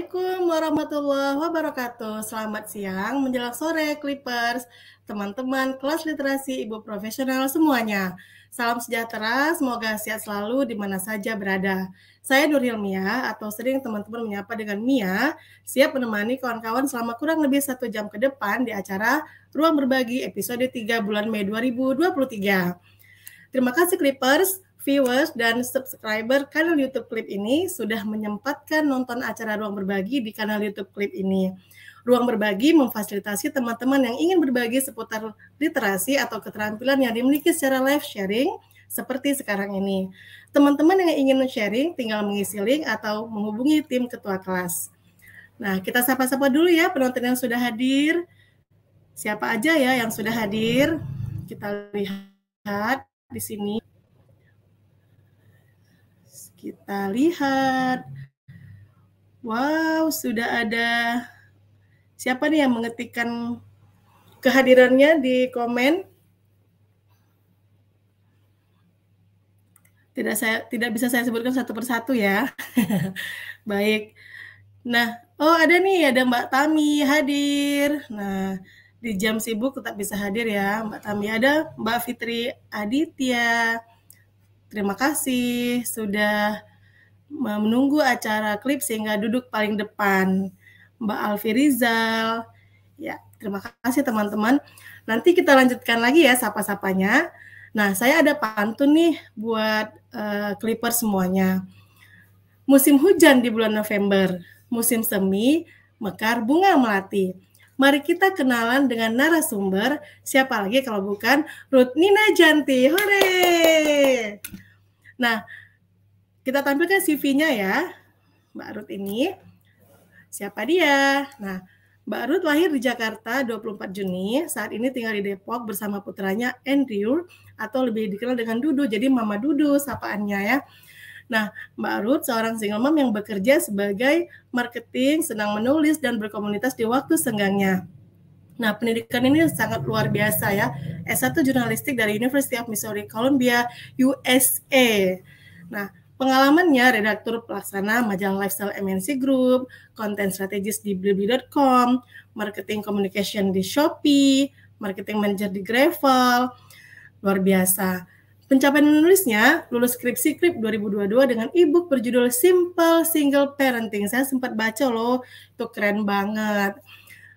Assalamualaikum warahmatullahi wabarakatuh. Selamat siang menjelang sore Clippers, teman-teman kelas literasi ibu profesional semuanya. Salam sejahtera, semoga sehat selalu di mana saja berada. Saya Nuril Mia atau sering teman-teman menyapa dengan Mia, siap menemani kawan-kawan selama kurang lebih satu jam ke depan di acara Ruang Berbagi episode 3 bulan Mei 2023. Terima kasih Clippers viewers dan subscriber kanal YouTube Clip ini sudah menyempatkan nonton acara Ruang Berbagi di kanal YouTube Clip ini. Ruang Berbagi memfasilitasi teman-teman yang ingin berbagi seputar literasi atau keterampilan yang dimiliki secara live sharing seperti sekarang ini. Teman-teman yang ingin sharing tinggal mengisi link atau menghubungi tim ketua kelas. Nah, kita sapa-sapa dulu ya penonton yang sudah hadir. Siapa aja ya yang sudah hadir? Kita lihat di sini. Kita lihat. Wow, sudah ada siapa nih yang mengetikkan kehadirannya di komen? Tidak saya tidak bisa saya sebutkan satu persatu ya. Baik. Nah, oh ada nih ada Mbak Tami hadir. Nah, di jam sibuk tetap bisa hadir ya Mbak Tami. Ada Mbak Fitri Aditya, Terima kasih sudah menunggu acara klip sehingga duduk paling depan. Mbak Alfi Rizal. Ya, terima kasih teman-teman. Nanti kita lanjutkan lagi ya sapa-sapanya. Nah, saya ada pantun nih buat uh, semuanya. Musim hujan di bulan November, musim semi, mekar bunga melati. Mari kita kenalan dengan narasumber, siapa lagi kalau bukan Ruth Nina Janti. Hore! Nah, kita tampilkan CV-nya ya. Mbak Ruth ini. Siapa dia? Nah, Mbak Ruth lahir di Jakarta 24 Juni, saat ini tinggal di Depok bersama putranya Andrew atau lebih dikenal dengan Dudu. Jadi Mama Dudu sapaannya ya. Nah, Mbak Ruth seorang single mom yang bekerja sebagai marketing, senang menulis dan berkomunitas di waktu senggangnya. Nah, pendidikan ini sangat luar biasa ya. S1 jurnalistik dari University of Missouri Columbia, USA. Nah, pengalamannya redaktur pelaksana majalah Lifestyle MNC Group, konten strategis di blibli.com, marketing communication di Shopee, marketing manager di Gravel. Luar biasa. Pencapaian menulisnya lulus skripsi KRIP 2022 dengan e-book berjudul Simple Single Parenting. Saya sempat baca loh, itu keren banget.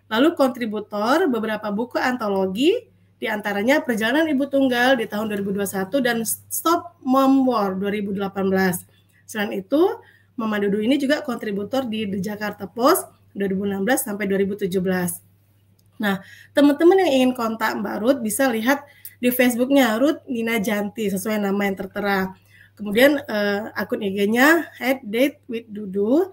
Lalu kontributor beberapa buku antologi, diantaranya Perjalanan Ibu Tunggal di tahun 2021 dan Stop Mom War 2018. Selain itu, Mama Dudu ini juga kontributor di The Jakarta Post 2016 sampai 2017. Nah, teman-teman yang ingin kontak Mbak Ruth bisa lihat di Facebooknya Ruth Nina Janti sesuai nama yang tertera. Kemudian uh, akun IG-nya Head date with Dudu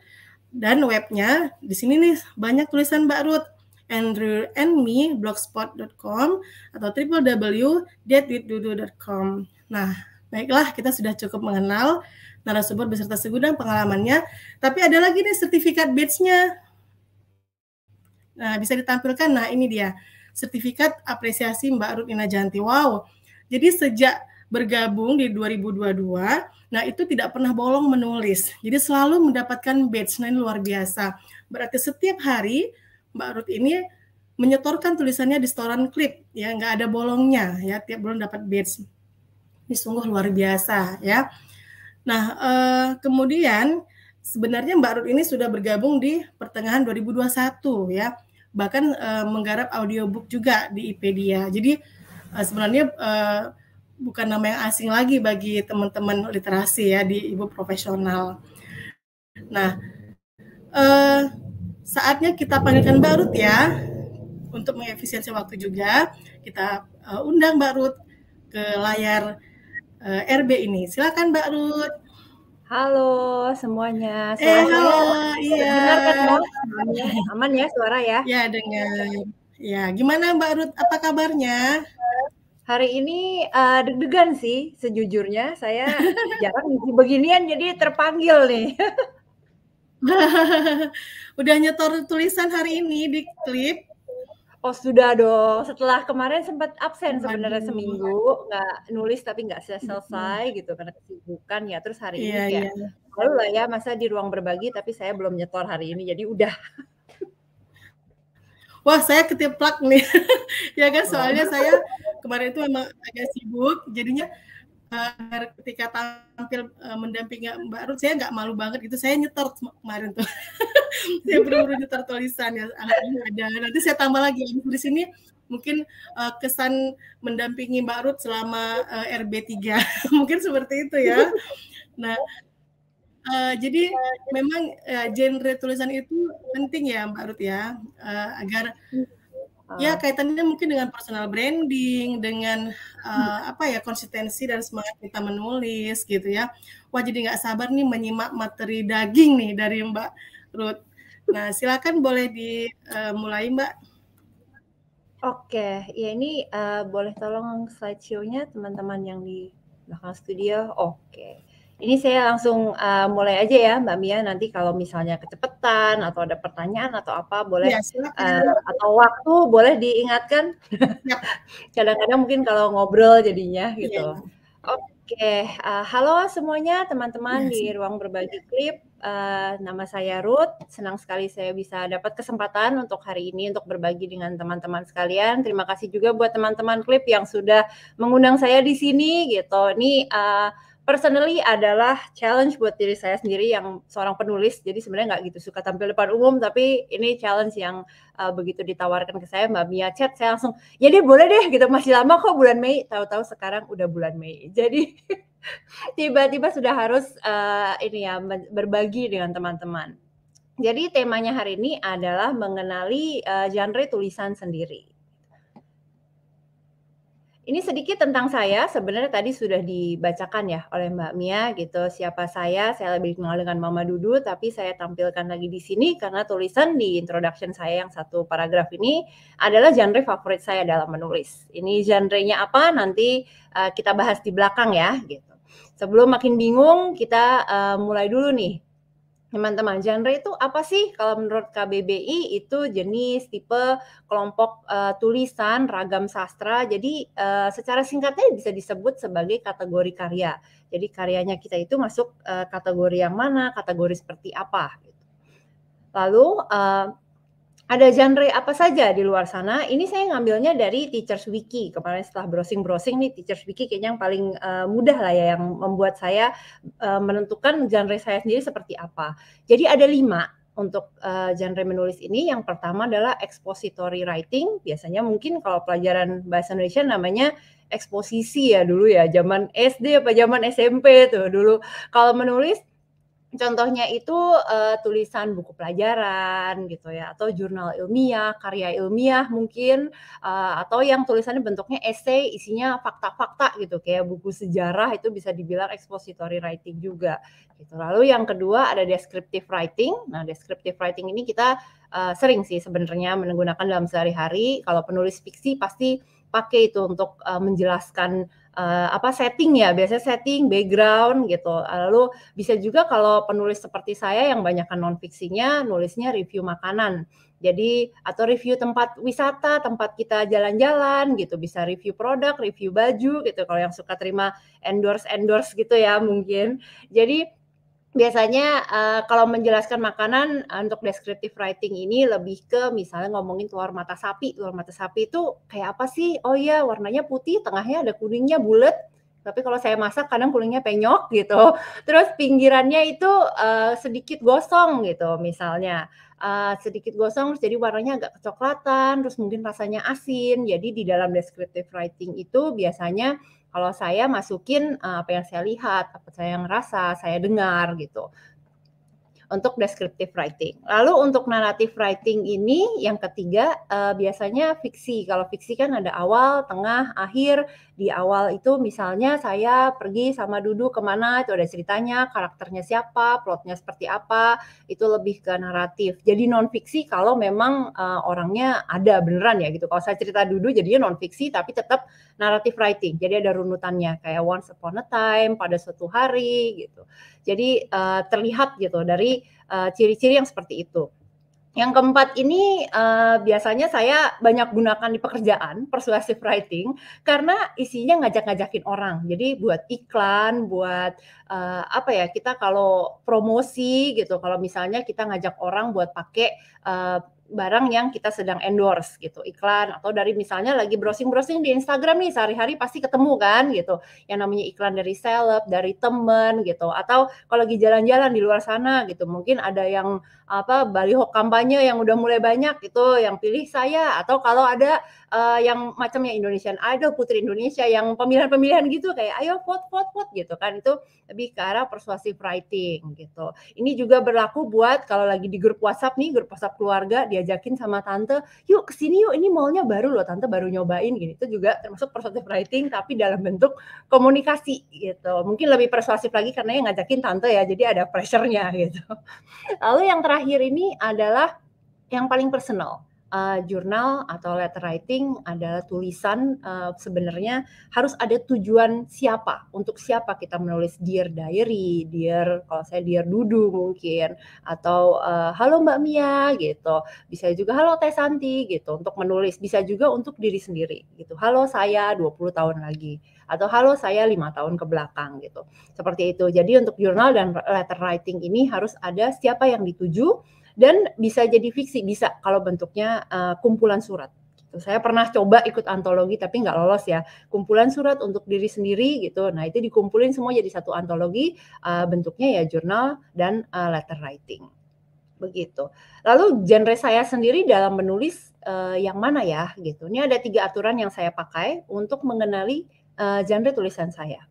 dan webnya di sini nih banyak tulisan Mbak Ruth Andrew and me blogspot.com atau www.datewithdudu.com. Nah, baiklah kita sudah cukup mengenal narasumber beserta segudang pengalamannya, tapi ada lagi nih sertifikat badge-nya. Nah, bisa ditampilkan. Nah, ini dia sertifikat apresiasi Mbak Ruth Ina Janti, Wow. Jadi sejak bergabung di 2022, nah itu tidak pernah bolong menulis. Jadi selalu mendapatkan badge, nah ini luar biasa. Berarti setiap hari Mbak Ruth ini menyetorkan tulisannya di setoran klip, ya nggak ada bolongnya, ya tiap bulan dapat badge. Ini sungguh luar biasa, ya. Nah, eh, kemudian sebenarnya Mbak Ruth ini sudah bergabung di pertengahan 2021, ya bahkan uh, menggarap audiobook juga di IPedia. Jadi uh, sebenarnya uh, bukan nama yang asing lagi bagi teman-teman literasi ya di ibu profesional. Nah, uh, saatnya kita panggilkan Mbak ya untuk mengefisiensi waktu juga. Kita uh, undang Mbak ke layar uh, RB ini. Silakan Mbak Halo semuanya. Eh, suara eh, halo. iya. Dengarkan kan ya? Aman ya suara ya? Ya, dengar. Ya, gimana Mbak Ruth? Apa kabarnya? Hari ini uh, deg-degan sih sejujurnya. Saya jarang beginian jadi terpanggil nih. Udah nyetor tulisan hari ini di klip. Oh sudah dong. Setelah kemarin sempat absen sebenarnya seminggu, nggak nulis tapi nggak selesai -hmm. gitu karena kesibukan ya. Terus hari yeah, ini ya, yeah. lalu lah ya masa di ruang berbagi tapi saya belum nyetor hari ini jadi udah. Wah saya ketiplak nih, ya kan soalnya saya kemarin itu memang agak sibuk, jadinya uh, ketika tampil uh, mendampingi Mbak Ruth, saya nggak malu banget gitu. Saya nyetor kemarin tuh. saya buru-buru nyetor tulisan ya. Ada. Nanti saya tambah lagi di sini mungkin uh, kesan mendampingi Mbak Ruth selama uh, eh, RB3. mungkin seperti itu ya. Nah, Uh, jadi memang uh, genre tulisan itu penting ya Mbak Ruth ya uh, agar Ya ah. kaitannya mungkin dengan personal branding, dengan uh, apa ya konsistensi dan semangat kita menulis gitu ya. Wah jadi nggak sabar nih menyimak materi daging nih dari Mbak Ruth. Nah silakan boleh dimulai eh, uh, Mbak. Oke, ya ini uh, boleh tolong slideshow-nya teman-teman yang di belakang studio. Oke. Ini saya langsung uh, mulai aja ya Mbak Mia nanti kalau misalnya kecepatan atau ada pertanyaan atau apa boleh ya, uh, atau waktu boleh diingatkan. Iya. Kadang-kadang mungkin kalau ngobrol jadinya gitu. Ya. Oke, uh, halo semuanya teman-teman ya, di ruang berbagi klip. Uh, nama saya Ruth. Senang sekali saya bisa dapat kesempatan untuk hari ini untuk berbagi dengan teman-teman sekalian. Terima kasih juga buat teman-teman klip yang sudah mengundang saya di sini gitu. Ini uh, personally adalah challenge buat diri saya sendiri yang seorang penulis. Jadi sebenarnya nggak gitu suka tampil depan umum, tapi ini challenge yang uh, begitu ditawarkan ke saya Mbak Mia chat, saya langsung ya deh boleh deh gitu. Masih lama kok bulan Mei, tahu-tahu sekarang udah bulan Mei. Jadi tiba-tiba sudah harus uh, ini ya berbagi dengan teman-teman. Jadi temanya hari ini adalah mengenali uh, genre tulisan sendiri. Ini sedikit tentang saya, sebenarnya tadi sudah dibacakan ya oleh Mbak Mia gitu, siapa saya, saya lebih kenal dengan Mama Dudu, tapi saya tampilkan lagi di sini karena tulisan di introduction saya yang satu paragraf ini adalah genre favorit saya dalam menulis. Ini genrenya apa nanti uh, kita bahas di belakang ya gitu. Sebelum makin bingung, kita uh, mulai dulu nih Teman-teman, genre itu apa sih? Kalau menurut KBBI itu jenis, tipe, kelompok uh, tulisan, ragam sastra. Jadi uh, secara singkatnya bisa disebut sebagai kategori karya. Jadi karyanya kita itu masuk uh, kategori yang mana, kategori seperti apa. Gitu. Lalu uh, ada genre apa saja di luar sana. Ini saya ngambilnya dari Teachers Wiki. Kemarin setelah browsing-browsing nih Teachers Wiki kayaknya yang paling uh, mudah lah ya yang membuat saya uh, menentukan genre saya sendiri seperti apa. Jadi ada lima untuk uh, genre menulis ini. Yang pertama adalah expository writing. Biasanya mungkin kalau pelajaran bahasa Indonesia namanya eksposisi ya dulu ya, zaman SD apa zaman SMP tuh dulu. Kalau menulis Contohnya itu uh, tulisan buku pelajaran gitu ya atau jurnal ilmiah, karya ilmiah mungkin uh, atau yang tulisannya bentuknya esai isinya fakta-fakta gitu kayak buku sejarah itu bisa dibilang expository writing juga gitu. Lalu yang kedua ada descriptive writing. Nah, descriptive writing ini kita uh, sering sih sebenarnya menggunakan dalam sehari-hari. Kalau penulis fiksi pasti pakai itu untuk uh, menjelaskan uh, apa setting ya biasanya setting background gitu ah, lalu bisa juga kalau penulis seperti saya yang banyakkan non fiksinya nulisnya review makanan jadi atau review tempat wisata tempat kita jalan-jalan gitu bisa review produk review baju gitu kalau yang suka terima endorse endorse gitu ya mungkin jadi biasanya uh, kalau menjelaskan makanan uh, untuk descriptive writing ini lebih ke misalnya ngomongin telur mata sapi. Telur mata sapi itu kayak apa sih? Oh iya, warnanya putih, tengahnya ada kuningnya bulat. Tapi kalau saya masak kadang kuningnya penyok gitu. Terus pinggirannya itu uh, sedikit gosong gitu misalnya. Uh, sedikit gosong jadi warnanya agak kecoklatan, terus mungkin rasanya asin. Jadi di dalam descriptive writing itu biasanya kalau saya masukin eh, apa yang saya lihat, apa yang saya ngerasa, saya dengar gitu untuk descriptive writing. Lalu untuk narrative writing ini yang ketiga uh, biasanya fiksi. Kalau fiksi kan ada awal, tengah, akhir. Di awal itu misalnya saya pergi sama Dudu kemana itu ada ceritanya, karakternya siapa, plotnya seperti apa. Itu lebih ke naratif. Jadi non fiksi kalau memang uh, orangnya ada beneran ya gitu. Kalau saya cerita Dudu jadinya non fiksi tapi tetap narrative writing. Jadi ada runutannya kayak once upon a time, pada suatu hari gitu. Jadi uh, terlihat gitu dari Eh, ciri-ciri uh, yang seperti itu. Yang keempat ini uh, biasanya saya banyak gunakan di pekerjaan persuasive writing karena isinya ngajak-ngajakin orang. Jadi buat iklan, buat uh, apa ya kita kalau promosi gitu. Kalau misalnya kita ngajak orang buat pakai uh, barang yang kita sedang endorse gitu iklan atau dari misalnya lagi browsing browsing di Instagram nih sehari-hari pasti ketemu kan gitu yang namanya iklan dari seleb dari temen gitu atau kalau lagi jalan-jalan di luar sana gitu mungkin ada yang apa baliho kampanye yang udah mulai banyak gitu yang pilih saya atau kalau ada uh, yang macamnya Indonesian Idol, Putri Indonesia yang pemilihan-pemilihan gitu kayak ayo vote vote vote gitu kan itu lebih ke arah persuasif writing gitu. Ini juga berlaku buat kalau lagi di grup WhatsApp nih, grup WhatsApp keluarga diajakin sama tante, yuk kesini yuk ini maunya baru loh tante baru nyobain gitu Itu juga termasuk persuasif writing tapi dalam bentuk komunikasi gitu. Mungkin lebih persuasif lagi karena yang ngajakin tante ya, jadi ada pressure-nya gitu. Lalu yang terakhir ini adalah yang paling personal uh, jurnal atau letter writing adalah tulisan uh, sebenarnya harus ada tujuan siapa untuk siapa kita menulis dear diary, dear kalau saya dear Dudu mungkin atau uh, halo Mbak Mia gitu. Bisa juga halo Teh Santi gitu untuk menulis, bisa juga untuk diri sendiri gitu. Halo saya 20 tahun lagi atau halo saya lima tahun ke belakang gitu. Seperti itu. Jadi untuk jurnal dan letter writing ini harus ada siapa yang dituju dan bisa jadi fiksi bisa kalau bentuknya uh, kumpulan surat gitu. Saya pernah coba ikut antologi tapi nggak lolos ya. Kumpulan surat untuk diri sendiri gitu. Nah itu dikumpulin semua jadi satu antologi uh, bentuknya ya jurnal dan uh, letter writing begitu. Lalu genre saya sendiri dalam menulis uh, yang mana ya gitu. Ini ada tiga aturan yang saya pakai untuk mengenali uh, genre tulisan saya.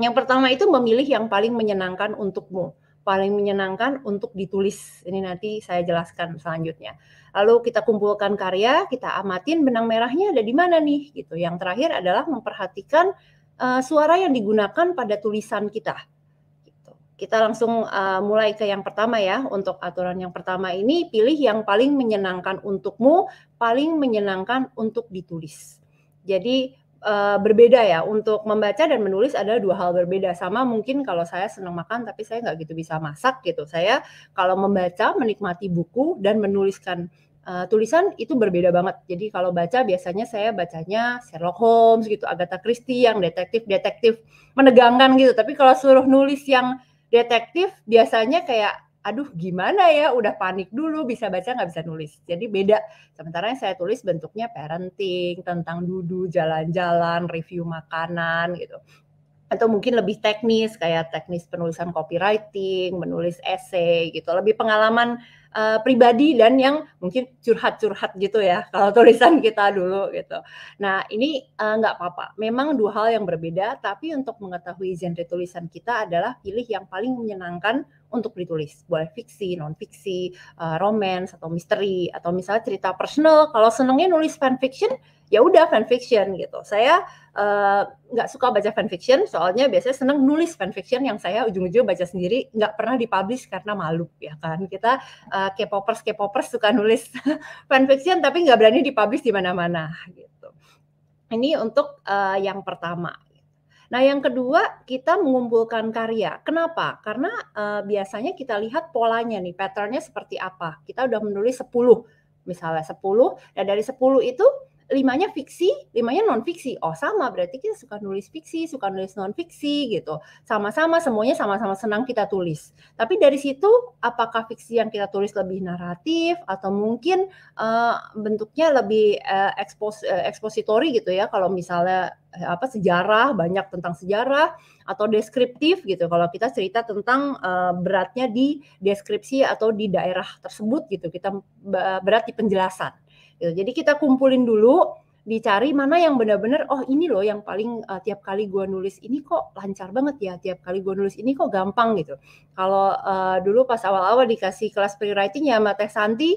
Yang pertama itu memilih yang paling menyenangkan untukmu paling menyenangkan untuk ditulis. Ini nanti saya jelaskan selanjutnya. Lalu kita kumpulkan karya, kita amatin benang merahnya ada di mana nih gitu. Yang terakhir adalah memperhatikan uh, suara yang digunakan pada tulisan kita. Gitu. Kita langsung uh, mulai ke yang pertama ya. Untuk aturan yang pertama ini pilih yang paling menyenangkan untukmu, paling menyenangkan untuk ditulis. Jadi Eh, berbeda ya untuk membaca dan menulis adalah dua hal berbeda sama mungkin kalau saya senang makan tapi saya nggak gitu bisa masak gitu saya kalau membaca menikmati buku dan menuliskan uh, tulisan itu berbeda banget. Jadi kalau baca biasanya saya bacanya Sherlock Holmes gitu, Agatha Christie yang detektif-detektif menegangkan gitu. Tapi kalau suruh nulis yang detektif biasanya kayak aduh gimana ya udah panik dulu bisa baca nggak bisa nulis jadi beda sementara yang saya tulis bentuknya parenting tentang dudu jalan-jalan review makanan gitu atau mungkin lebih teknis kayak teknis penulisan copywriting, menulis essay gitu, lebih pengalaman uh, pribadi dan yang mungkin curhat-curhat gitu ya kalau tulisan kita dulu gitu. Nah ini uh, nggak apa-apa, memang dua hal yang berbeda, tapi untuk mengetahui genre tulisan kita adalah pilih yang paling menyenangkan untuk ditulis. Boleh fiksi, non fiksi, uh, eh, romance atau misteri atau misalnya cerita personal. Kalau senengnya nulis fan fiction, ya udah fan fiction gitu. Saya eh, nggak uh, suka baca fan fiction, soalnya biasanya seneng nulis fan fiction yang saya ujung-ujung baca sendiri, nggak pernah dipublish karena malu ya kan. Kita uh, K-popers K-popers suka nulis fan fiction tapi nggak berani dipublish di mana-mana gitu. Ini untuk uh, yang pertama. Nah, yang kedua, kita mengumpulkan karya. Kenapa? Karena uh, biasanya kita lihat polanya nih, patternnya seperti apa. Kita udah menulis 10, misalnya 10. Dan dari 10 itu limanya fiksi, limanya non fiksi. Oh sama berarti kita suka nulis fiksi, suka nulis non fiksi gitu. Sama-sama semuanya sama-sama senang kita tulis. Tapi dari situ apakah fiksi yang kita tulis lebih naratif atau mungkin uh, bentuknya lebih uh, ekspos uh, ekspositori gitu ya kalau misalnya apa sejarah banyak tentang sejarah atau deskriptif gitu kalau kita cerita tentang uh, beratnya di deskripsi atau di daerah tersebut gitu kita berat di penjelasan Gitu. Jadi kita kumpulin dulu, dicari mana yang benar-benar oh ini loh yang paling uh, tiap kali gua nulis ini kok lancar banget ya tiap kali gua nulis ini kok gampang gitu kalau uh, dulu pas awal-awal dikasih kelas pre writing ya sama Teh Santi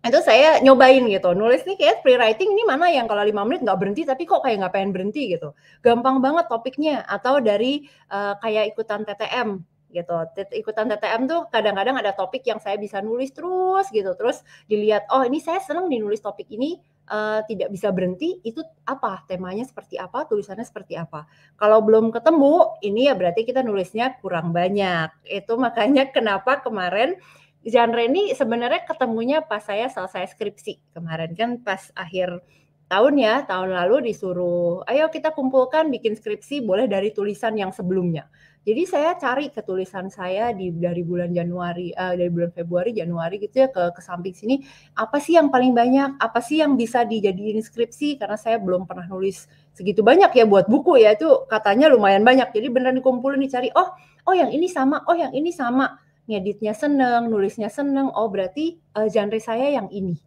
itu saya nyobain gitu nulis nih kayak free writing ini mana yang kalau lima menit nggak berhenti tapi kok kayak nggak pengen berhenti gitu gampang banget topiknya atau dari uh, kayak ikutan TTM gitu. Ikutan TTM tuh kadang-kadang ada topik yang saya bisa nulis terus gitu. Terus dilihat, oh ini saya senang nulis topik ini uh, tidak bisa berhenti. Itu apa temanya seperti apa, tulisannya seperti apa. Kalau belum ketemu, ini ya berarti kita nulisnya kurang banyak. Itu makanya kenapa kemarin genre ini sebenarnya ketemunya pas saya selesai skripsi kemarin kan pas akhir tahun ya, tahun lalu disuruh, ayo kita kumpulkan bikin skripsi boleh dari tulisan yang sebelumnya. Jadi saya cari ketulisan saya di dari bulan Januari, uh, dari bulan Februari, Januari gitu ya ke ke samping sini, apa sih yang paling banyak, apa sih yang bisa dijadiin skripsi karena saya belum pernah nulis segitu banyak ya buat buku ya itu katanya lumayan banyak. Jadi beneran dikumpulin dicari, oh oh yang ini sama, oh yang ini sama. Ngeditnya seneng, nulisnya seneng, oh berarti uh, genre saya yang ini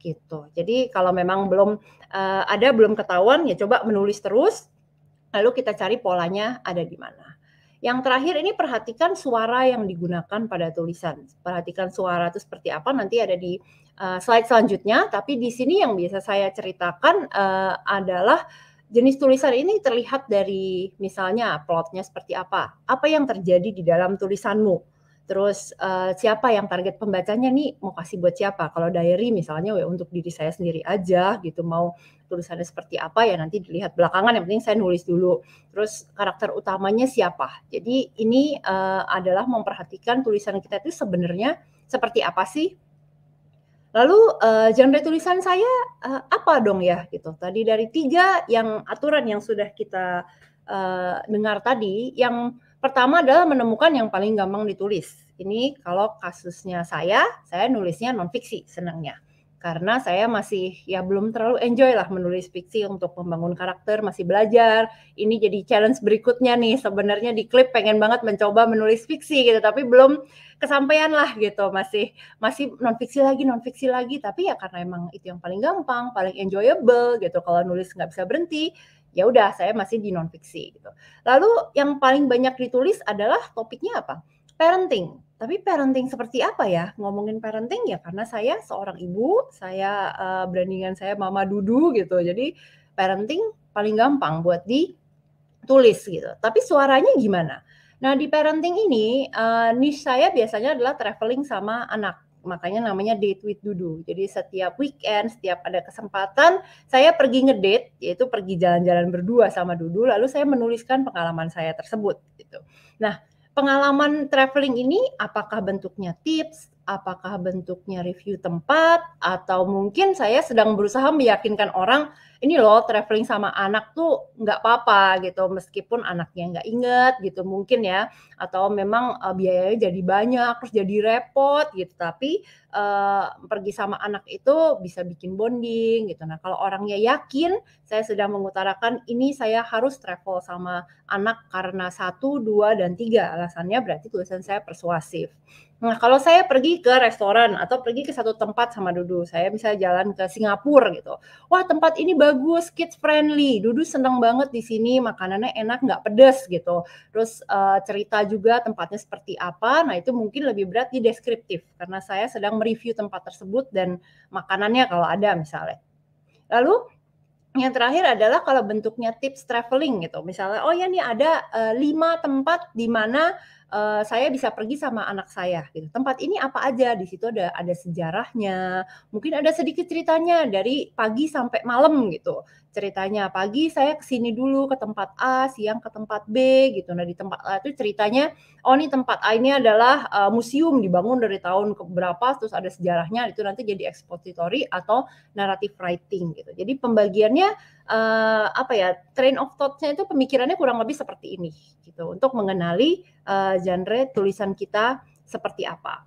gitu. Jadi kalau memang belum uh, ada belum ketahuan ya coba menulis terus lalu kita cari polanya ada di mana. Yang terakhir ini perhatikan suara yang digunakan pada tulisan. Perhatikan suara itu seperti apa nanti ada di uh, slide selanjutnya. Tapi di sini yang biasa saya ceritakan uh, adalah jenis tulisan ini terlihat dari misalnya plotnya seperti apa, apa yang terjadi di dalam tulisanmu Terus uh, siapa yang target pembacanya nih mau kasih buat siapa? Kalau diary misalnya ya untuk diri saya sendiri aja gitu mau tulisannya seperti apa ya nanti dilihat belakangan yang penting saya nulis dulu. Terus karakter utamanya siapa? Jadi ini uh, adalah memperhatikan tulisan kita itu sebenarnya seperti apa sih? Lalu uh, genre tulisan saya uh, apa dong ya gitu. Tadi dari tiga yang aturan yang sudah kita uh, dengar tadi yang Pertama adalah menemukan yang paling gampang ditulis. Ini kalau kasusnya saya, saya nulisnya non-fiksi senangnya. Karena saya masih ya belum terlalu enjoy lah menulis fiksi untuk membangun karakter, masih belajar. Ini jadi challenge berikutnya nih. Sebenarnya di klip pengen banget mencoba menulis fiksi gitu, tapi belum kesampaian lah gitu. Masih masih non-fiksi lagi, non-fiksi lagi. Tapi ya karena emang itu yang paling gampang, paling enjoyable gitu. Kalau nulis nggak bisa berhenti, ya udah saya masih di nonfiksi gitu. Lalu yang paling banyak ditulis adalah topiknya apa? Parenting. Tapi parenting seperti apa ya? Ngomongin parenting ya karena saya seorang ibu, saya uh, brandingan saya Mama Dudu gitu. Jadi parenting paling gampang buat ditulis gitu. Tapi suaranya gimana? Nah, di parenting ini uh, niche saya biasanya adalah traveling sama anak makanya namanya date with Dudu. Jadi setiap weekend, setiap ada kesempatan, saya pergi ngedate, yaitu pergi jalan-jalan berdua sama Dudu, lalu saya menuliskan pengalaman saya tersebut. Gitu. Nah, pengalaman traveling ini apakah bentuknya tips, apakah bentuknya review tempat atau mungkin saya sedang berusaha meyakinkan orang ini loh traveling sama anak tuh nggak apa-apa gitu meskipun anaknya nggak inget gitu mungkin ya atau memang uh, biayanya jadi banyak terus jadi repot gitu tapi uh, pergi sama anak itu bisa bikin bonding gitu nah kalau orangnya yakin saya sedang mengutarakan ini saya harus travel sama anak karena satu dua dan tiga alasannya berarti tulisan saya persuasif Nah, kalau saya pergi ke restoran atau pergi ke satu tempat sama Dudu, saya bisa jalan ke Singapura gitu. Wah, tempat ini bagus, kids friendly. Dudu senang banget di sini, makanannya enak, nggak pedes gitu. Terus uh, cerita juga tempatnya seperti apa. Nah, itu mungkin lebih berat di deskriptif karena saya sedang mereview tempat tersebut dan makanannya kalau ada misalnya. Lalu yang terakhir adalah kalau bentuknya tips traveling gitu misalnya oh ya nih ada uh, lima tempat di mana uh, saya bisa pergi sama anak saya gitu. Tempat ini apa aja? Di situ ada ada sejarahnya, mungkin ada sedikit ceritanya dari pagi sampai malam gitu. Ceritanya pagi saya ke sini dulu ke tempat A, siang ke tempat B gitu. Nah, di tempat A itu ceritanya oh ini tempat A ini adalah uh, museum dibangun dari tahun ke berapa terus ada sejarahnya itu nanti jadi expository atau narrative writing gitu. Jadi pembagiannya uh, apa ya train of thoughtnya itu pemikirannya kurang lebih seperti ini gitu untuk mengenali uh, genre tulisan kita seperti apa.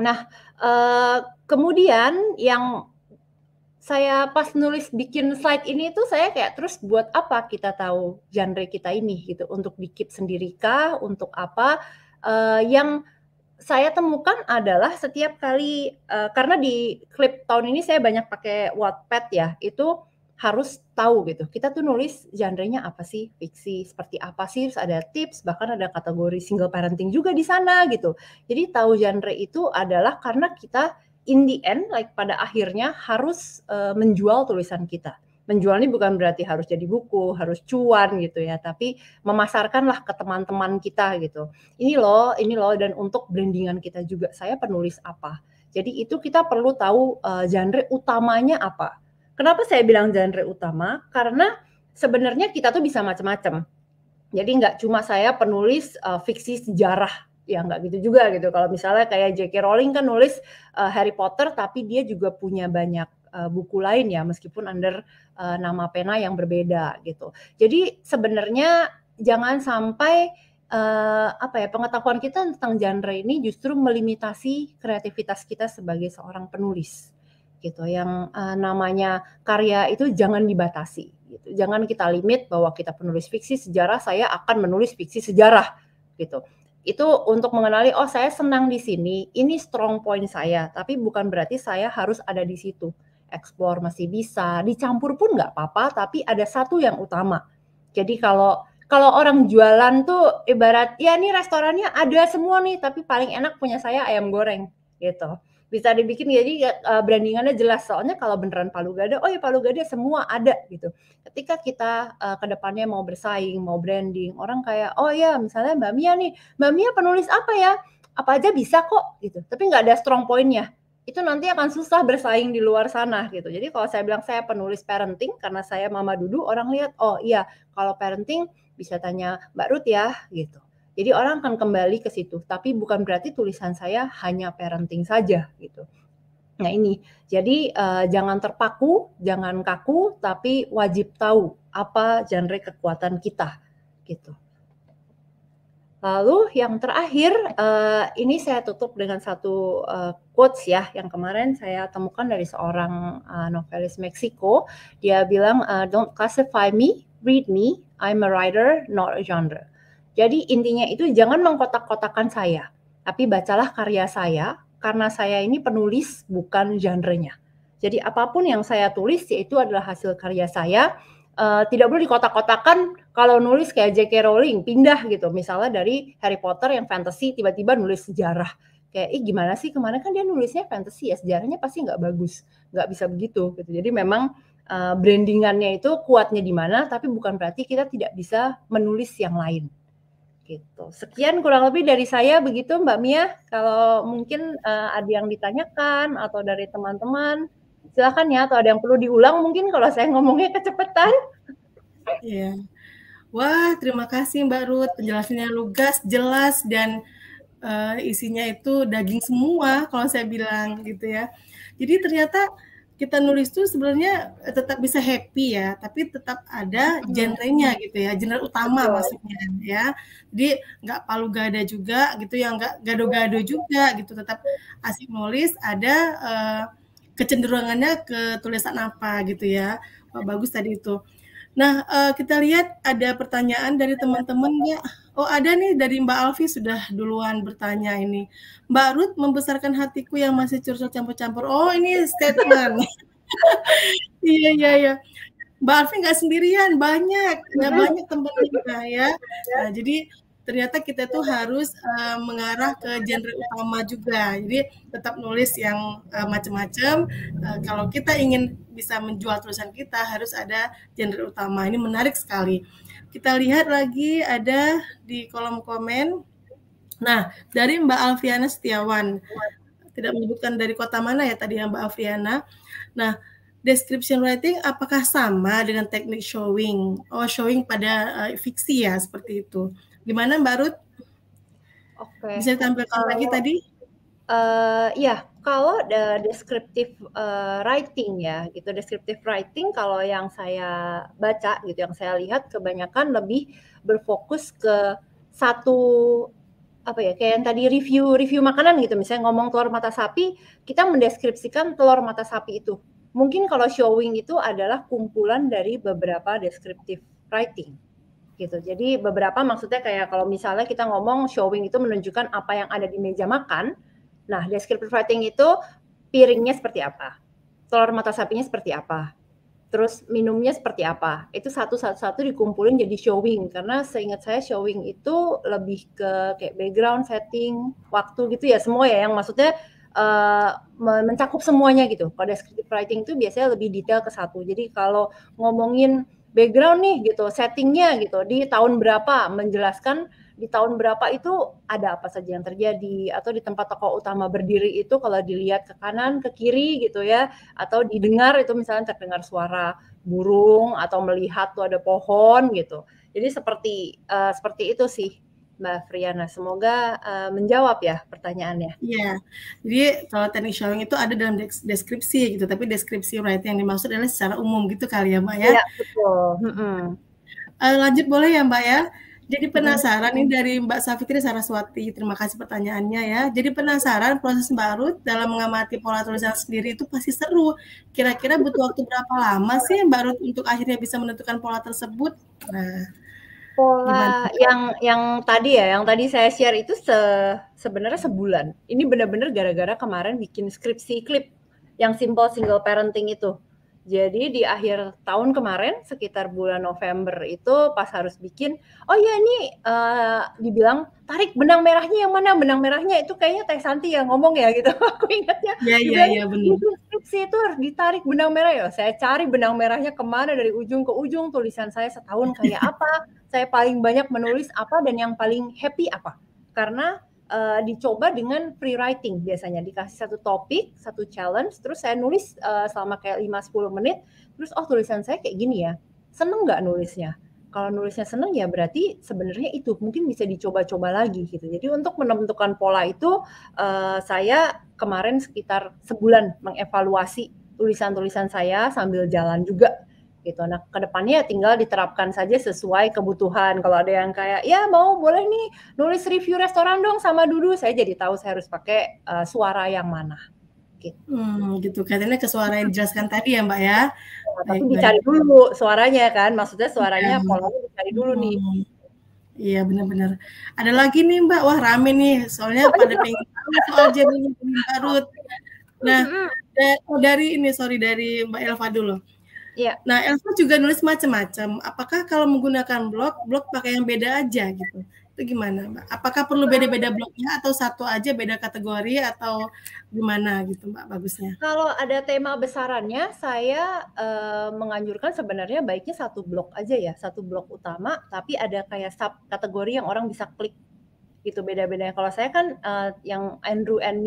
Nah uh, kemudian yang saya pas nulis bikin slide ini tuh saya kayak terus buat apa kita tahu genre kita ini gitu untuk dikip sendirikah untuk apa uh, yang saya temukan adalah setiap kali uh, karena di klip tahun ini saya banyak pakai Wattpad ya itu harus tahu gitu. Kita tuh nulis genre-nya apa sih? Fiksi seperti apa sih? Terus ada tips, bahkan ada kategori single parenting juga di sana gitu. Jadi tahu genre itu adalah karena kita in the end like pada akhirnya harus uh, menjual tulisan kita. Menjual ini bukan berarti harus jadi buku, harus cuan gitu ya, tapi memasarkanlah ke teman-teman kita gitu. Ini loh, ini loh dan untuk brandingan kita juga saya penulis apa. Jadi itu kita perlu tahu uh, genre utamanya apa Kenapa saya bilang genre utama? Karena sebenarnya kita tuh bisa macam-macam. Jadi nggak cuma saya penulis uh, fiksi sejarah ya nggak gitu juga gitu. Kalau misalnya kayak J.K. Rowling kan nulis uh, Harry Potter, tapi dia juga punya banyak uh, buku lain ya, meskipun under uh, nama pena yang berbeda gitu. Jadi sebenarnya jangan sampai uh, apa ya pengetahuan kita tentang genre ini justru melimitasi kreativitas kita sebagai seorang penulis gitu yang uh, namanya karya itu jangan dibatasi gitu. Jangan kita limit bahwa kita penulis fiksi sejarah saya akan menulis fiksi sejarah gitu. Itu untuk mengenali oh saya senang di sini, ini strong point saya, tapi bukan berarti saya harus ada di situ. Eksplor masih bisa, dicampur pun nggak apa-apa, tapi ada satu yang utama. Jadi kalau kalau orang jualan tuh ibarat ya ini restorannya ada semua nih, tapi paling enak punya saya ayam goreng gitu bisa dibikin jadi uh, brandingannya jelas soalnya kalau beneran Palu Gada oh ya Palu Gada semua ada gitu ketika kita uh, eh, kedepannya mau bersaing mau branding orang kayak oh ya misalnya Mbak Mia nih Mbak Mia penulis apa ya apa aja bisa kok gitu tapi nggak ada strong pointnya itu nanti akan susah bersaing di luar sana gitu. Jadi kalau saya bilang saya penulis parenting karena saya mama dudu orang lihat oh iya kalau parenting bisa tanya Mbak Ruth ya gitu. Jadi orang akan kembali ke situ, tapi bukan berarti tulisan saya hanya parenting saja gitu. Nah ini, jadi uh, jangan terpaku, jangan kaku, tapi wajib tahu apa genre kekuatan kita gitu. Lalu yang terakhir, uh, ini saya tutup dengan satu uh, quotes ya, yang kemarin saya temukan dari seorang uh, novelis Meksiko. Dia bilang, uh, "Don't classify me, read me. I'm a writer, not a genre." Jadi intinya itu jangan mengkotak-kotakan saya, tapi bacalah karya saya karena saya ini penulis bukan genrenya. Jadi apapun yang saya tulis yaitu adalah hasil karya saya. Uh, tidak perlu dikotak-kotakan kalau nulis kayak J.K. Rowling pindah gitu misalnya dari Harry Potter yang fantasy tiba-tiba nulis sejarah kayak ih gimana sih kemana kan dia nulisnya fantasy ya sejarahnya pasti nggak bagus nggak bisa begitu gitu jadi memang uh, brandingannya itu kuatnya di mana tapi bukan berarti kita tidak bisa menulis yang lain gitu. Sekian kurang lebih dari saya begitu Mbak Mia. Kalau mungkin uh, ada yang ditanyakan atau dari teman-teman, silakan ya atau ada yang perlu diulang mungkin kalau saya ngomongnya kecepatan. Iya. Yeah. Wah, terima kasih Mbak Ruth. Penjelasannya lugas, jelas dan uh, isinya itu daging semua kalau saya bilang gitu ya. Jadi ternyata kita nulis tuh sebenarnya tetap bisa happy ya, tapi tetap ada hmm. genrenya gitu ya, genre utama Betul. maksudnya ya. Jadi nggak palu gada juga gitu, yang nggak gado-gado juga gitu, tetap asik nulis ada uh, kecenderungannya ke tulisan apa gitu ya. Oh, bagus tadi itu. Nah uh, kita lihat ada pertanyaan dari teman-teman ya. -teman Oh ada nih dari Mbak Alfi sudah duluan bertanya ini. Mbak Ruth membesarkan hatiku yang masih curcol campur-campur. Oh ini statement. iya iya iya. Mbak Alfi nggak sendirian, banyak, ada iya. banyak teman kita ya. Nah, jadi ternyata kita tuh harus uh, mengarah ke genre utama juga. Jadi tetap nulis yang uh, eh, macam-macam. Uh, eh, kalau kita ingin bisa menjual tulisan kita harus ada genre utama. Ini menarik sekali. Kita lihat lagi ada di kolom komen. Nah, dari Mbak Alfiana Setiawan. Tidak menyebutkan dari kota mana ya tadi ya Mbak Alfiana. Nah, description writing apakah sama dengan teknik showing? Oh, showing pada uh, fiksi ya, seperti itu. Gimana Mbak Ruth? Oke. Bisa tampilkan lagi tadi? Uh, ya, kalau the descriptive uh, writing ya, gitu descriptive writing kalau yang saya baca gitu, yang saya lihat kebanyakan lebih berfokus ke satu apa ya kayak yang tadi review review makanan gitu misalnya ngomong telur mata sapi kita mendeskripsikan telur mata sapi itu mungkin kalau showing itu adalah kumpulan dari beberapa descriptive writing gitu jadi beberapa maksudnya kayak kalau misalnya kita ngomong showing itu menunjukkan apa yang ada di meja makan Nah, descriptive writing itu piringnya seperti apa, telur mata sapinya seperti apa, terus minumnya seperti apa. Itu satu-satu satu dikumpulin jadi showing karena seingat saya showing itu lebih ke kayak background setting, waktu gitu ya semua ya yang maksudnya uh, mencakup semuanya gitu. Kalau descriptive writing itu biasanya lebih detail ke satu. Jadi kalau ngomongin background nih gitu, settingnya gitu di tahun berapa menjelaskan di tahun berapa itu ada apa saja yang terjadi atau di tempat toko utama berdiri itu kalau dilihat ke kanan ke kiri gitu ya atau didengar itu misalnya terdengar suara burung atau melihat tuh ada pohon gitu jadi seperti uh, seperti itu sih Mbak Friana. Semoga uh, menjawab ya pertanyaannya. Iya. Jadi kalau teknik showing itu ada dalam deskripsi gitu, tapi deskripsi writing yang dimaksud adalah secara umum gitu kali ya, Mbak ya. Iya, betul. Mm -hmm. uh, lanjut boleh ya, Mbak ya? Jadi penasaran nih dari Mbak Safitri Saraswati, terima kasih pertanyaannya ya. Jadi penasaran proses baru dalam mengamati pola tulisan sendiri itu pasti seru. Kira-kira butuh waktu berapa lama sih Mbak Ruth untuk akhirnya bisa menentukan pola tersebut? Nah, pola gimana? yang yang tadi ya, yang tadi saya share itu se, sebenarnya sebulan. Ini benar-benar gara-gara kemarin bikin skripsi klip yang simple single parenting itu. Jadi di akhir tahun kemarin sekitar bulan November itu pas harus bikin, oh ya ini uh, eh, dibilang tarik benang merahnya yang mana benang merahnya itu kayaknya Teh Santi yang ngomong ya gitu. Aku ingatnya. Iya iya iya benar. Skripsi itu harus ditarik benang merah ya. Saya cari benang merahnya kemana dari ujung ke ujung tulisan saya setahun kayak apa. saya paling banyak menulis apa dan yang paling happy apa. Karena uh, dicoba dengan free writing biasanya dikasih satu topik, satu challenge, terus saya nulis uh, selama kayak 5-10 menit, terus oh tulisan saya kayak gini ya, seneng nggak nulisnya? Kalau nulisnya seneng ya berarti sebenarnya itu mungkin bisa dicoba-coba lagi gitu. Jadi untuk menentukan pola itu uh, saya kemarin sekitar sebulan mengevaluasi tulisan-tulisan saya sambil jalan juga gitu. Nah, kedepannya tinggal diterapkan saja sesuai kebutuhan. Kalau ada yang kayak, ya mau boleh nih nulis review restoran dong sama Dudu, saya jadi tahu saya harus pakai uh, suara yang mana. Gitu. Hmm, gitu. Katanya ke suara yang dijelaskan tadi ya, Mbak ya. Nah, baik, tapi dicari baik. dulu suaranya kan, maksudnya suaranya ya. polanya dicari dulu hmm. nih. Iya benar-benar. Ada lagi nih Mbak, wah rame nih. Soalnya oh, iya. pada pengen tahu soal jadinya Mbak Nah, oh, dari ini sorry dari Mbak Elva dulu. Yeah. Nah, Elsa juga nulis macam-macam. Apakah kalau menggunakan blog, blog pakai yang beda aja gitu? Itu gimana, Mbak? Apakah perlu beda-beda blognya atau satu aja beda kategori atau gimana gitu, Mbak? Bagusnya. Kalau ada tema besarannya, saya eh, menganjurkan sebenarnya baiknya satu blog aja ya, satu blog utama, tapi ada kayak sub kategori yang orang bisa klik gitu beda-bedanya. Kalau saya kan eh, yang Andrew and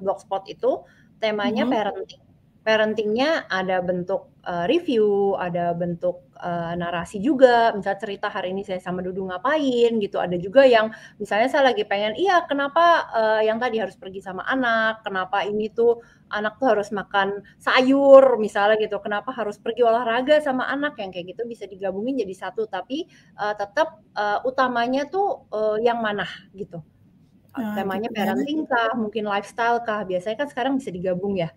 Blogspot itu temanya mm -hmm. parenting parentingnya ada bentuk uh, review, ada bentuk uh, narasi juga, Misalnya cerita hari ini saya sama Dudu ngapain gitu, ada juga yang misalnya saya lagi pengen, iya kenapa uh, yang tadi harus pergi sama anak, kenapa ini tuh anak tuh harus makan sayur misalnya gitu, kenapa harus pergi olahraga sama anak yang kayak gitu bisa digabungin jadi satu, tapi uh, tetap uh, utamanya tuh uh, yang mana gitu. Nah, temanya gitu ya. parenting kah, mungkin lifestyle kah, biasanya kan sekarang bisa digabung ya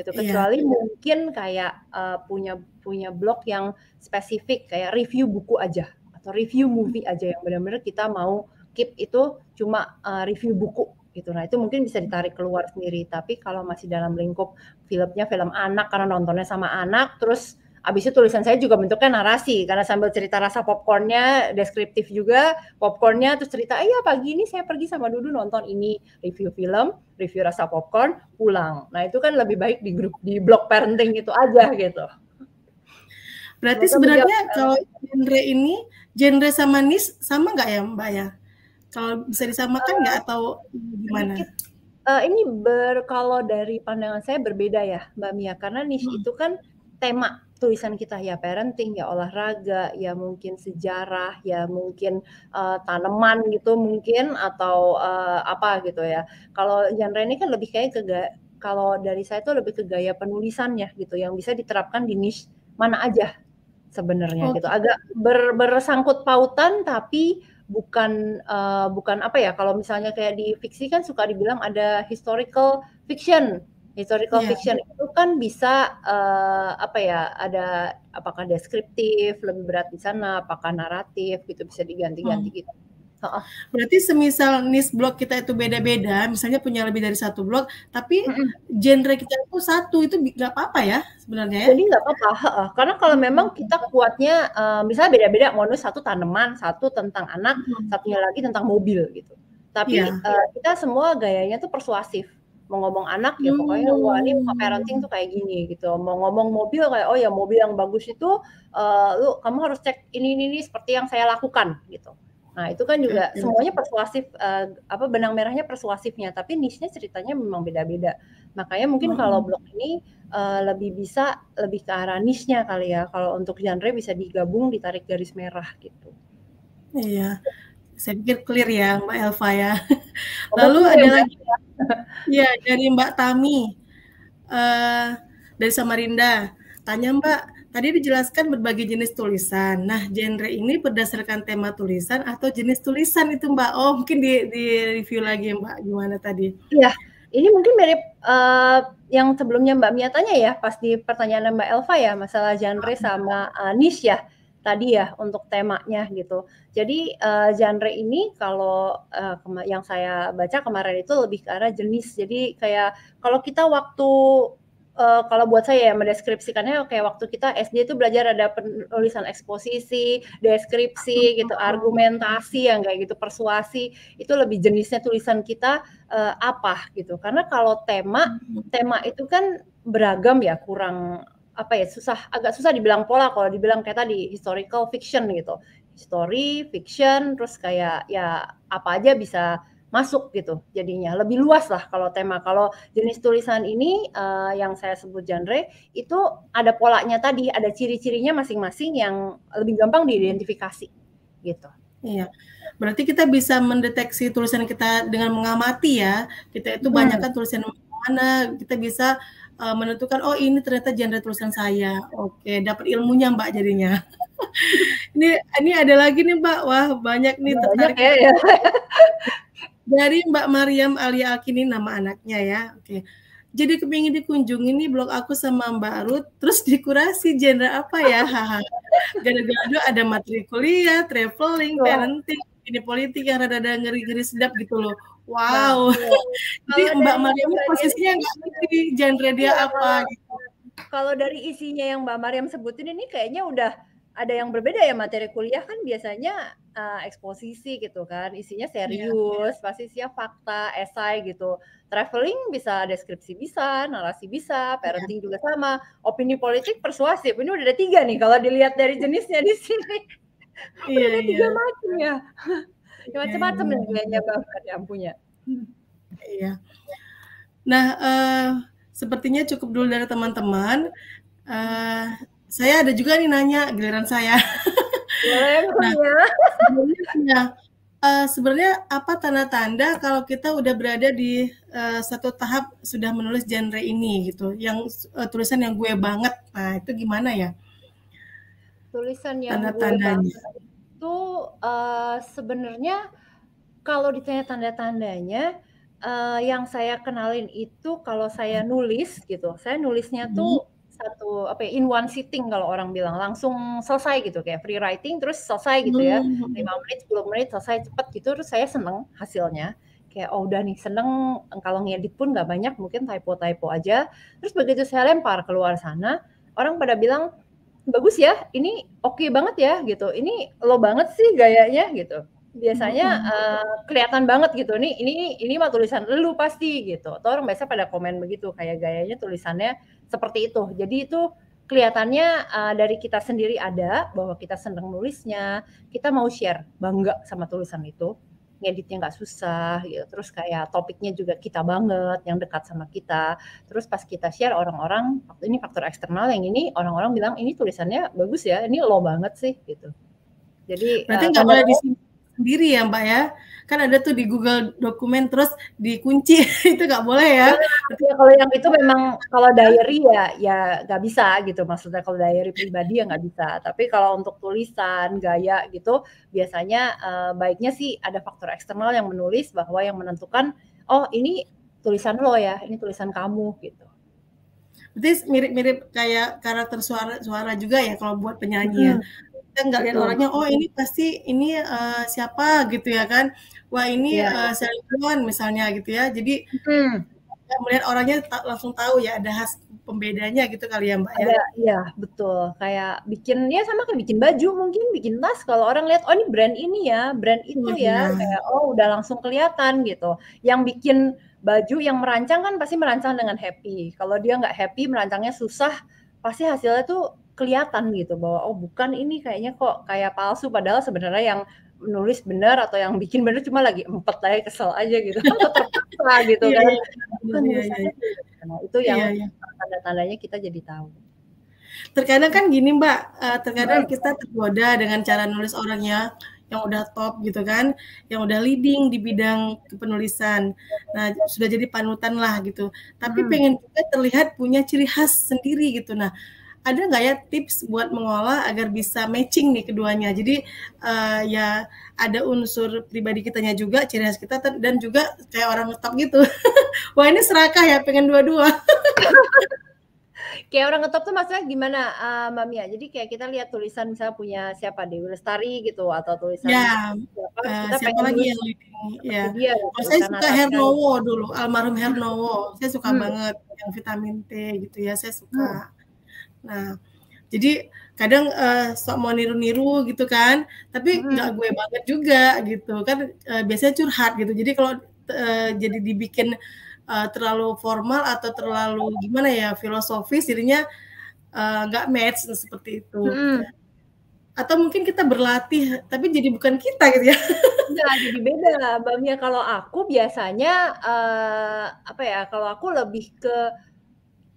gitu. Iya. Kecuali yeah. mungkin kayak uh, punya punya blog yang spesifik kayak review buku aja atau review movie aja yang benar-benar kita mau keep itu cuma uh, review buku gitu. Nah, itu mungkin bisa ditarik keluar sendiri. Tapi kalau masih dalam lingkup filmnya film anak karena nontonnya sama anak, terus Abis itu tulisan saya juga bentuknya narasi karena sambil cerita rasa popcornnya deskriptif juga popcornnya terus cerita iya pagi ini saya pergi sama Dudu nonton ini review film review rasa popcorn pulang nah itu kan lebih baik di grup di blog parenting itu aja gitu berarti Maka sebenarnya menjawab, kalau genre ini genre sama nis sama nggak ya mbak ya kalau bisa disamakan nggak uh, atau gimana? Sedikit, uh, ini ber kalau dari pandangan saya berbeda ya Mbak Mia karena nis hmm. itu kan tema tulisan kita ya parenting, ya olahraga, ya mungkin sejarah, ya mungkin uh, tanaman gitu mungkin atau uh, apa gitu ya. Kalau genre ini kan lebih kayak ke kalau dari saya itu lebih ke gaya penulisannya gitu yang bisa diterapkan di niche mana aja sebenarnya okay. gitu. Agak ber, bersangkut pautan tapi bukan uh, bukan apa ya kalau misalnya kayak di fiksi kan suka dibilang ada historical fiction Historical yeah. fiction itu kan bisa uh, apa ya ada apakah deskriptif lebih berat di sana, apakah naratif gitu bisa diganti-ganti hmm. gitu. Uh-uh. Berarti semisal nis blog kita itu beda-beda, misalnya punya lebih dari satu blog, tapi mm-hmm. genre kita itu satu itu nggak apa-apa ya sebenarnya. Ya? Jadi nggak apa-apa, uh, karena kalau hmm. memang kita kuatnya, uh, misalnya beda-beda, mau nulis satu tanaman, satu tentang anak, hmm satunya lagi tentang mobil gitu. Tapi yeah. Iya. uh, kita semua gayanya tuh persuasif mau ngomong anak ya pokoknya hmm. wah ini parenting tuh kayak gini gitu mau ngomong mobil kayak oh ya mobil yang bagus itu uh, lu kamu harus cek ini ini ini seperti yang saya lakukan gitu nah itu kan juga semuanya persuasif uh, apa benang merahnya persuasifnya tapi niche-nya ceritanya memang beda-beda makanya mungkin hmm. kalau blog ini uh, lebih bisa lebih ke arah niche-nya kali ya kalau untuk genre bisa digabung ditarik garis merah gitu iya saya pikir clear ya Mbak Elva ya. Lalu ada lagi ya dari Mbak Tami uh, dari Samarinda. Tanya Mbak, tadi dijelaskan berbagai jenis tulisan. Nah, genre ini berdasarkan tema tulisan atau jenis tulisan itu Mbak? Oh, mungkin di, di review lagi Mbak gimana tadi? Iya. Ini mungkin mirip uh, yang sebelumnya Mbak Mia tanya ya, pas di pertanyaan Mbak Elva ya, masalah genre sama uh, niche ya tadi ya untuk temanya gitu. Jadi uh, genre ini kalau uh, yang saya baca kemarin itu lebih ke arah jenis. Jadi kayak kalau kita waktu uh, kalau buat saya ya mendeskripsikannya kayak waktu kita SD itu belajar ada penulisan eksposisi, deskripsi gitu, argumentasi yang kayak gitu, persuasi itu lebih jenisnya tulisan kita uh, apa gitu. Karena kalau tema, hmm. tema itu kan beragam ya, kurang apa ya susah agak susah dibilang pola kalau dibilang kayak tadi historical fiction gitu history fiction terus kayak ya apa aja bisa masuk gitu jadinya lebih luas lah kalau tema kalau jenis tulisan ini uh, yang saya sebut genre itu ada polanya tadi ada ciri-cirinya masing-masing yang lebih gampang diidentifikasi gitu iya berarti kita bisa mendeteksi tulisan kita dengan mengamati ya kita itu hmm. banyak kan tulisan mana kita bisa uh, menentukan oh ini ternyata genre tulisan saya. Oke, dapat ilmunya Mbak jadinya. ini ini ada lagi nih Mbak. Wah, banyak nih banyak tertarik. Ya, ya. Dari Mbak Mariam Alia Alkini nama anaknya ya. Oke. Jadi kepingin dikunjungi nih blog aku sama Mbak Ruth, terus dikurasi genre apa ya? Gara-gara ada materi kuliah, traveling, iya. parenting, ini politik yang rada-rada ngeri-ngeri sedap gitu loh. Wow. wow. Jadi Mbak Mariam posisinya nggak di genre dia iya, apa gitu. Kalau dari isinya yang Mbak Mariam sebutin ini kayaknya udah ada yang berbeda ya materi kuliah kan biasanya uh, eksposisi gitu kan isinya iya, iya. serius yeah. pasti siap fakta esai gitu traveling bisa deskripsi bisa narasi bisa parenting yeah. juga sama opini politik persuasif ini udah ada tiga nih kalau dilihat dari jenisnya di sini yeah, udah ada yeah. tiga macam ya ya, macam-macam ya, ya. yang Bapak yang punya. Iya. Nah, uh, sepertinya cukup dulu dari teman-teman. Uh, saya ada juga nih nanya giliran saya. Nah, ya, nah, sebenarnya, uh, sebenarnya apa tanda-tanda kalau kita udah berada di uh, satu tahap sudah menulis genre ini gitu, yang uh, tulisan yang gue banget, nah itu gimana ya? Tulisan yang tanda-tandanya. Gue banget itu uh, sebenarnya kalau ditanya tanda-tandanya uh, yang saya kenalin itu kalau saya nulis gitu, saya nulisnya tuh hmm. satu apa ya, in one sitting kalau orang bilang langsung selesai gitu kayak free writing terus selesai gitu ya. Hmm. menit, 10 menit selesai cepat gitu terus saya seneng hasilnya kayak oh udah nih seneng kalau ngedit pun nggak banyak mungkin typo-typo aja terus begitu saya lempar keluar sana orang pada bilang bagus ya, ini oke okay banget ya gitu. Ini lo banget sih gayanya gitu. Biasanya uh, kelihatan banget gitu. Nih ini ini mah tulisan lu pasti gitu. Atau orang biasa pada komen begitu kayak gayanya tulisannya seperti itu. Jadi itu kelihatannya uh, dari kita sendiri ada bahwa kita senang nulisnya, kita mau share, bangga sama tulisan itu ngeditnya nggak susah gitu terus kayak topiknya juga kita banget yang dekat sama kita terus pas kita share orang-orang ini faktor eksternal yang ini orang-orang bilang ini tulisannya bagus ya ini lo banget sih gitu jadi berarti eh, nggak uh, boleh di sendiri ya mbak ya kan ada tuh di Google dokumen terus dikunci itu nggak boleh ya. Iya, ya kalau yang itu memang kalau diary ya ya nggak bisa gitu maksudnya kalau diary pribadi ya nggak bisa tapi kalau untuk tulisan gaya gitu biasanya uh, baiknya sih ada faktor eksternal yang menulis bahwa yang menentukan oh ini tulisan lo ya ini tulisan kamu gitu berarti mirip-mirip kayak karakter suara suara juga ya kalau buat penyanyi ya. hmm kita nggak lihat orangnya oh ini pasti ini uh, siapa gitu ya kan wah ini yeah. Iya. uh, misalnya gitu ya jadi hmm. melihat orangnya tak langsung tahu ya ada khas pembedanya gitu kali ya mbak ya iya betul kayak bikin ya sama kayak bikin baju mungkin bikin tas kalau orang lihat oh ini brand ini ya brand itu iya, ya, ya. kayak oh udah langsung kelihatan gitu yang bikin baju yang merancang kan pasti merancang dengan happy kalau dia nggak happy merancangnya susah pasti hasilnya tuh kelihatan gitu bahwa oh bukan ini kayaknya kok kayak palsu padahal sebenarnya yang menulis benar atau yang bikin benar cuma lagi empat aja kesel aja gitu atau terpaksa gitu iya, kan yeah, iya, iya, gitu. Nah, itu yang yeah, yeah. tanda-tandanya kita jadi tahu terkadang kan gini mbak eh, terkadang kita tergoda dengan cara nulis orangnya yang udah top gitu kan, yang udah leading di bidang penulisan Nah, sudah jadi panutan lah gitu. Tapi hmm. pengen juga terlihat punya ciri khas sendiri gitu. Nah, ada nggak ya tips buat mengolah agar bisa matching nih keduanya? Jadi uh, ya ada unsur pribadi kitanya juga, ciri khas kita dan juga kayak orang ngetop gitu. Wah ini serakah ya, pengen dua-dua. kayak orang ngetop tuh maksudnya gimana uh, Mbak Mia? Jadi kayak kita lihat tulisan misalnya punya siapa Dewi Lestari gitu atau tulisan ya, siapa, uh, siapa lagi yang ya. dia, gitu, oh, saya suka Hernowo dulu, almarhum Hernowo. Saya suka hmm. banget yang vitamin T gitu ya, saya suka. Hmm Nah, jadi kadang uh, sok mau niru-niru gitu kan, tapi hmm. nggak hmm. gue banget juga gitu kan. Uh, biasanya curhat gitu. Jadi kalau uh, jadi dibikin uh, terlalu formal atau terlalu gimana ya filosofis, dirinya nggak uh, match seperti itu. Hmm. Atau mungkin kita berlatih, tapi jadi bukan kita gitu ya. nggak jadi beda lah. Bang ya kalau aku biasanya uh, apa ya? Kalau aku lebih ke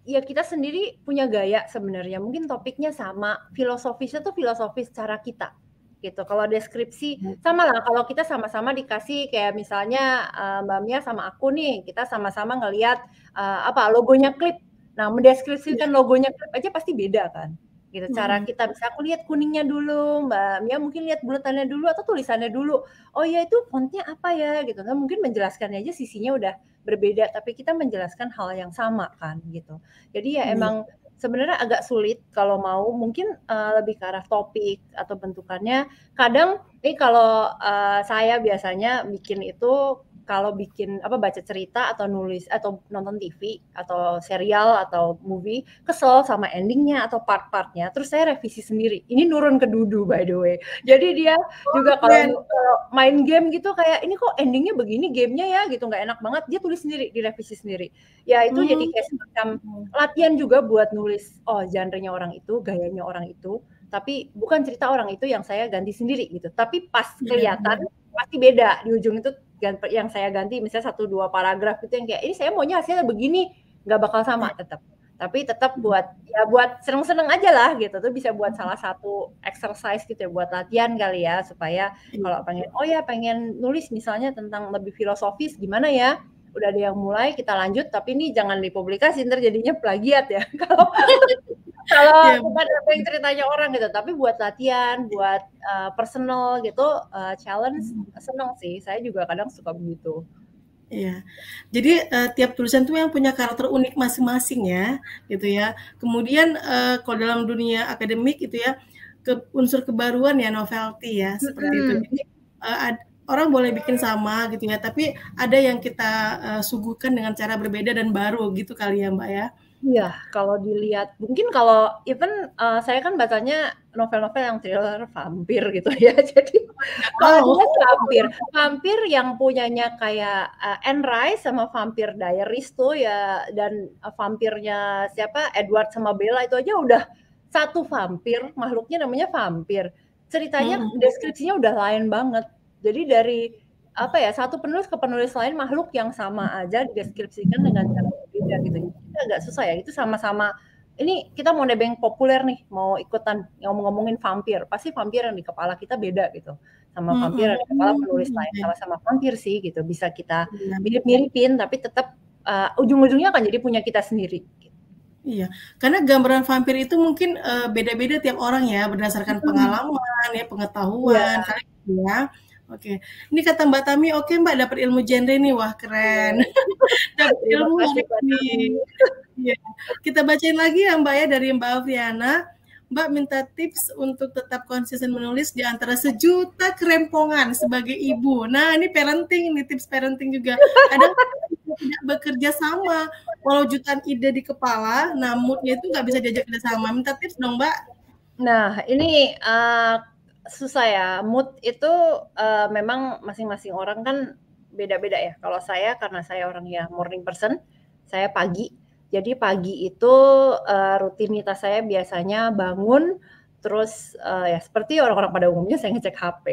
ya kita sendiri punya gaya sebenarnya. Mungkin topiknya sama, filosofisnya tuh filosofis cara kita gitu. Kalau deskripsi hmm. sama lah. Kalau kita sama-sama dikasih kayak misalnya uh, Mbak Mia sama aku nih, kita sama-sama ngelihat uh, eh, apa logonya klip. Nah, mendeskripsikan iya. logonya klip aja pasti beda kan gitu hmm. cara kita bisa aku lihat kuningnya dulu mbak Mia mungkin lihat bulatannya dulu atau tulisannya dulu oh ya itu fontnya apa ya gitu kan mungkin menjelaskannya aja sisinya udah berbeda tapi kita menjelaskan hal yang sama kan gitu jadi ya hmm. emang sebenarnya agak sulit kalau mau mungkin uh, lebih ke arah topik atau bentukannya kadang ini kalau uh, saya biasanya bikin itu kalau bikin apa baca cerita atau nulis atau nonton TV atau serial atau movie kesel sama endingnya atau part-partnya terus saya revisi sendiri ini nurun ke Dudu by the way jadi dia oh, juga kalau, eh, main game gitu kayak ini kok endingnya begini gamenya ya gitu nggak enak banget dia tulis sendiri direvisi sendiri ya itu hmm. jadi kayak semacam latihan juga buat nulis oh genre orang itu gayanya orang itu tapi bukan cerita orang itu yang saya ganti sendiri gitu tapi pas iya, kelihatan hmm. pasti beda di ujung itu yang saya ganti misalnya satu dua paragraf gitu yang kayak ini saya maunya hasilnya begini nggak bakal sama iya. tetap tapi tetap buat ya buat seneng-seneng aja lah gitu tuh bisa buat hmm. salah satu exercise gitu ya buat latihan kali ya supaya iya. kalau pengen oh ya pengen nulis misalnya tentang lebih filosofis gimana ya udah ada yang mulai kita lanjut tapi ini jangan dipublikasi ntar jadinya plagiat ya kalau kalau yeah. bukan apa yang ceritanya orang gitu tapi buat latihan buat uh, personal gitu uh, challenge hmm. seneng sih saya juga kadang suka begitu Iya, jadi uh, tiap tulisan tuh yang punya karakter unik masing-masing ya, gitu ya. Kemudian uh, kalau dalam dunia akademik itu ya, ke unsur kebaruan ya novelty ya, seperti hmm. itu. Jadi uh, orang boleh bikin sama gitu ya, tapi ada yang kita uh, suguhkan dengan cara berbeda dan baru gitu kali ya Mbak ya. Iya, kalau dilihat mungkin kalau even uh, saya kan bacanya novel-novel yang thriller vampir gitu ya. Jadi oh. kalau dia vampir, vampir yang punyanya kayak uh, Anne Rice sama Vampir Diaries tuh ya dan uh, vampirnya siapa Edward sama Bella itu aja udah satu vampir, makhluknya namanya vampir. Ceritanya hmm. deskripsinya udah lain banget jadi dari apa ya satu penulis ke penulis lain makhluk yang sama aja dideskripsikan dengan cara berbeda gitu. Itu agak susah ya. Itu sama-sama ini kita mau nebeng populer nih, mau ikutan yang ngomongin vampir, pasti vampir yang di kepala kita beda gitu, sama vampir yang di kepala penulis lain, sama-sama vampir sih gitu, bisa kita mirip-miripin, tapi tetap uh, eh, ujung-ujungnya akan jadi punya kita sendiri. Iya, karena gambaran vampir itu mungkin eh, beda-beda uh, tiap orang ya, berdasarkan pengalaman ya, pengetahuan, iya. ya. karena ya Oke, okay. ini kata Mbak Tami, oke okay, Mbak dapat ilmu genre nih, wah keren. Iya. dapat ilmu kasih, nih. ya. Kita bacain lagi ya Mbak ya dari Mbak Alfiana. Mbak minta tips untuk tetap konsisten menulis di antara sejuta kerempongan sebagai ibu. Nah, ini parenting, ini tips parenting juga. Ada tidak bekerja sama, walau jutaan ide di kepala, namunnya itu nggak bisa diajak kerja sama. Minta tips dong, Mbak. Nah, ini uh, susah ya mood itu uh, memang masing-masing orang kan beda-beda ya kalau saya karena saya orang ya morning person saya pagi jadi pagi itu uh, rutinitas saya biasanya bangun terus uh, ya seperti orang-orang pada umumnya saya ngecek HP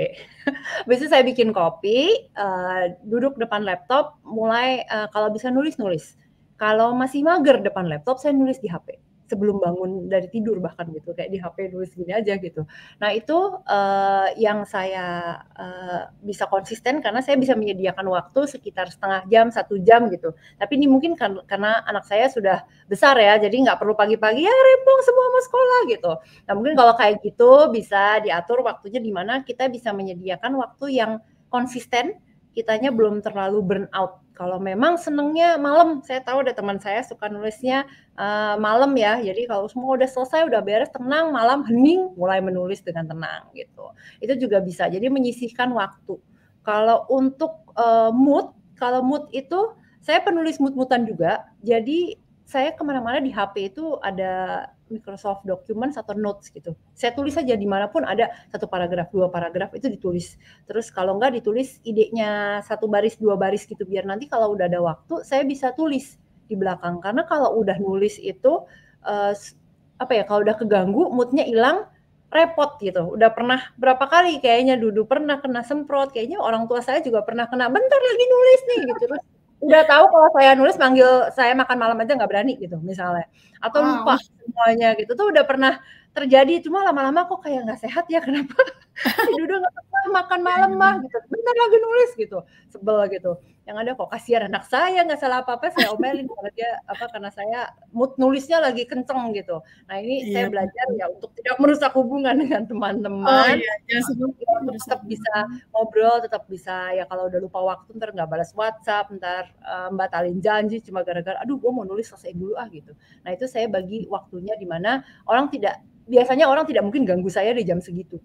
bisa saya bikin kopi uh, duduk depan laptop mulai uh, kalau bisa nulis nulis kalau masih mager depan laptop saya nulis di HP sebelum bangun dari tidur bahkan gitu kayak di HP dulu segini aja gitu. Nah itu uh, yang saya uh, bisa konsisten karena saya bisa menyediakan waktu sekitar setengah jam satu jam gitu. Tapi ini mungkin kan, karena anak saya sudah besar ya, jadi nggak perlu pagi-pagi ya rempong semua mau sekolah gitu. Nah mungkin kalau kayak gitu bisa diatur waktunya di mana kita bisa menyediakan waktu yang konsisten kitanya belum terlalu burn out. Kalau memang senengnya malam, saya tahu ada teman saya suka nulisnya uh, malam ya. Jadi kalau semua udah selesai, udah beres, tenang malam hening, mulai menulis dengan tenang gitu. Itu juga bisa. Jadi menyisihkan waktu. Kalau untuk uh, mood, kalau mood itu saya penulis mood-moodan juga. Jadi saya kemana-mana di HP itu ada Microsoft Documents atau Notes gitu. Saya tulis aja dimanapun ada satu paragraf, dua paragraf itu ditulis. Terus kalau enggak ditulis idenya satu baris, dua baris gitu biar nanti kalau udah ada waktu saya bisa tulis di belakang. Karena kalau udah nulis itu uh, apa ya kalau udah keganggu moodnya hilang repot gitu. Udah pernah berapa kali kayaknya duduk pernah kena semprot, kayaknya orang tua saya juga pernah kena bentar lagi nulis nih gitu. Terus udah tahu kalau saya nulis manggil saya makan malam aja nggak berani gitu misalnya atau wow. lupa semuanya gitu tuh udah pernah terjadi cuma lama-lama kok kayak nggak sehat ya kenapa tidur nggak makan malam iya. mah gitu bentar lagi nulis gitu sebel gitu yang ada kok kasihan anak saya nggak salah apa-apa saya omelin karena dia apa karena saya mood nulisnya lagi kenceng gitu. Nah ini iya. saya belajar ya untuk tidak merusak hubungan dengan teman-teman. Oh, iya. Ya, tetap bisa ngobrol, tetap bisa ya kalau udah lupa waktu ntar nggak balas WhatsApp, ntar um, batalin janji cuma gara-gara aduh gue mau nulis selesai dulu ah gitu. Nah itu saya bagi waktunya di mana orang tidak biasanya orang tidak mungkin ganggu saya di jam segitu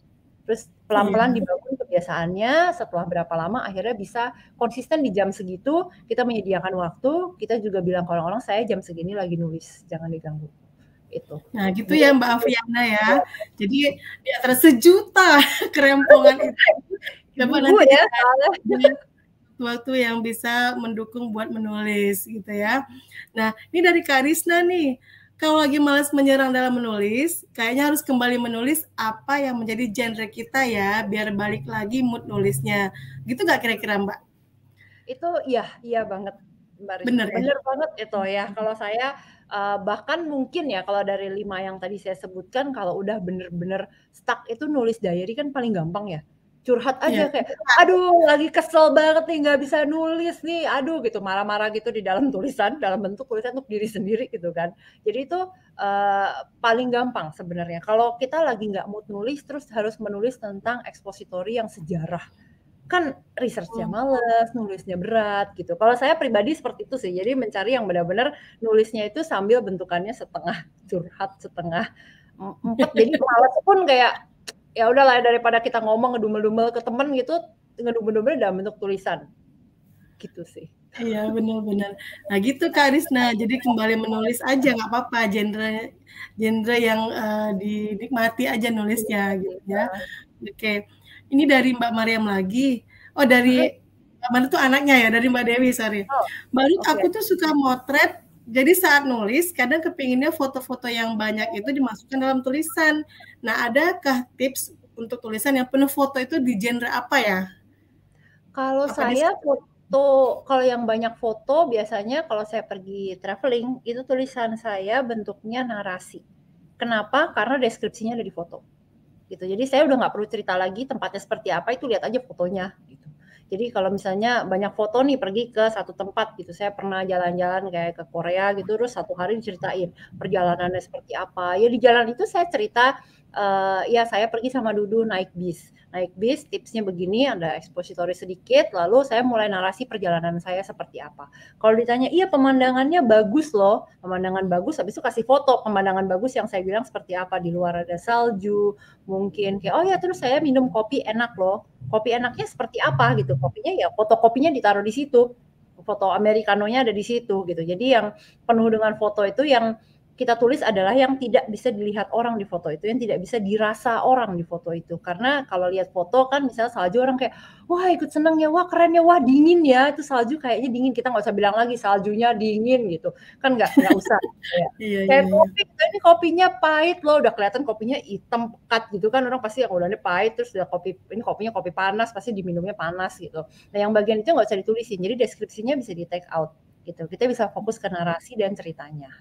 Terus pelan-pelan iya. dibangun kebiasaannya, setelah berapa lama akhirnya bisa konsisten di jam segitu, kita menyediakan waktu, kita juga bilang ke orang-orang, saya jam segini lagi nulis, jangan diganggu. Itu. Nah gitu ya Mbak Aviana ya. Iya. Jadi di antara sejuta kerempongan itu. Dapat nanti ya. waktu yang bisa mendukung buat menulis gitu ya. Nah ini dari Karisna nih kalau lagi malas menyerang dalam menulis, kayaknya harus kembali menulis apa yang menjadi genre kita ya, biar balik lagi mood nulisnya. Gitu nggak kira-kira Mbak? Itu ya, iya banget. Mbak bener, bener ya? banget itu ya. Kalau saya uh, bahkan mungkin ya kalau dari lima yang tadi saya sebutkan, kalau udah bener-bener stuck itu nulis diary kan paling gampang ya curhat aja yeah. kayak aduh lagi kesel banget nih nggak bisa nulis nih aduh gitu marah-marah gitu di dalam tulisan dalam bentuk tulisan untuk diri sendiri gitu kan jadi itu uh, paling gampang sebenarnya kalau kita lagi nggak mau nulis terus harus menulis tentang ekspositori yang sejarah kan researchnya hmm. males, nulisnya berat gitu. Kalau saya pribadi seperti itu sih, jadi mencari yang benar-benar nulisnya itu sambil bentukannya setengah curhat, setengah empat. Jadi males pun kayak ya udahlah daripada kita ngomong ngedumel-dumel ke temen gitu ngedumel-dumel dalam bentuk tulisan gitu sih Iya benar-benar. Nah gitu Kak Arisna. Jadi kembali menulis aja nggak apa-apa. Genre genre yang uh, dinikmati aja nulisnya iya. gitu ya. Oke. Okay. Ini dari Mbak Mariam lagi. Oh dari mm-hmm. Mbak mana tuh anaknya ya dari Mbak Dewi sorry. Oh, Baru okay. aku tuh suka motret. Jadi saat nulis kadang kepinginnya foto-foto yang banyak itu dimasukkan dalam tulisan. Nah, adakah tips untuk tulisan yang penuh foto itu di genre apa ya? Kalau apa saya foto, kalau yang banyak foto biasanya kalau saya pergi traveling itu tulisan saya bentuknya narasi. Kenapa? Karena deskripsinya ada di foto. Gitu. Jadi saya udah nggak perlu cerita lagi tempatnya seperti apa itu lihat aja fotonya. Gitu. Jadi kalau misalnya banyak foto nih pergi ke satu tempat gitu, saya pernah jalan-jalan kayak ke Korea gitu, terus satu hari diceritain perjalanannya seperti apa. Ya di jalan itu saya cerita uh, ya saya pergi sama Dudu naik bis. Naik bis tipsnya begini ada ekspositori sedikit lalu saya mulai narasi perjalanan saya seperti apa. Kalau ditanya iya pemandangannya bagus loh, pemandangan bagus habis itu kasih foto pemandangan bagus yang saya bilang seperti apa di luar ada salju, mungkin kayak oh ya terus saya minum kopi enak loh. Kopi enaknya seperti apa gitu. Kopinya ya foto kopinya ditaruh di situ. Foto nya ada di situ gitu. Jadi yang penuh dengan foto itu yang kita tulis adalah yang tidak bisa dilihat orang di foto itu, yang tidak bisa dirasa orang di foto itu. Karena kalau lihat foto kan misalnya salju orang kayak, wah ikut seneng ya, wah keren ya, wah dingin ya. Itu salju kayaknya dingin, kita nggak usah bilang lagi saljunya dingin gitu. Kan nggak usah. ya. iya, kayak iya. kopi, ini kopinya pahit loh, udah kelihatan kopinya hitam pekat gitu kan. Orang pasti yang udah pahit, terus udah kopi, ini kopinya kopi panas, pasti diminumnya panas gitu. Nah yang bagian itu nggak usah ditulisin, jadi deskripsinya bisa di take out gitu. Kita bisa fokus ke narasi dan ceritanya.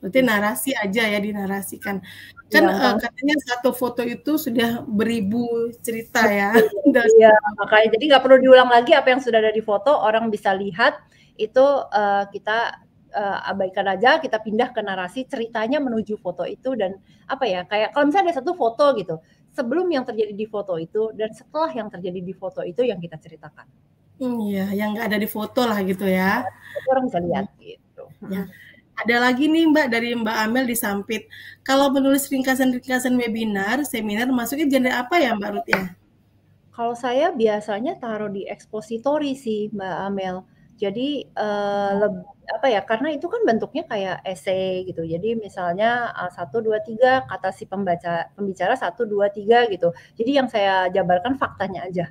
Berarti iya. narasi aja ya dinarasikan. Iya, kan ya. uh, katanya satu foto itu sudah beribu cerita ya. Iya, makanya jadi nggak perlu diulang lagi apa yang sudah ada di foto, orang bisa lihat itu uh, kita uh, abaikan aja, kita pindah ke narasi ceritanya menuju foto itu dan apa ya? Kayak kalau misalnya ada satu foto gitu, sebelum yang terjadi di foto itu dan setelah yang terjadi di foto itu yang kita ceritakan. Hmm, iya, yang nggak ada di foto lah gitu ya. Iya, orang bisa lihat hmm. gitu. Ya. Hmm. Ada lagi nih Mbak dari Mbak Amel di Sampit. Kalau menulis ringkasan-ringkasan webinar, seminar masukin genre apa ya Mbak Ruth ya? Kalau saya biasanya taruh di ekspositori sih Mbak Amel. Jadi uh, eh, lebih, apa ya? Karena itu kan bentuknya kayak esai gitu. Jadi misalnya eh, satu dua tiga kata si pembaca pembicara satu dua tiga gitu. Jadi yang saya jabarkan faktanya aja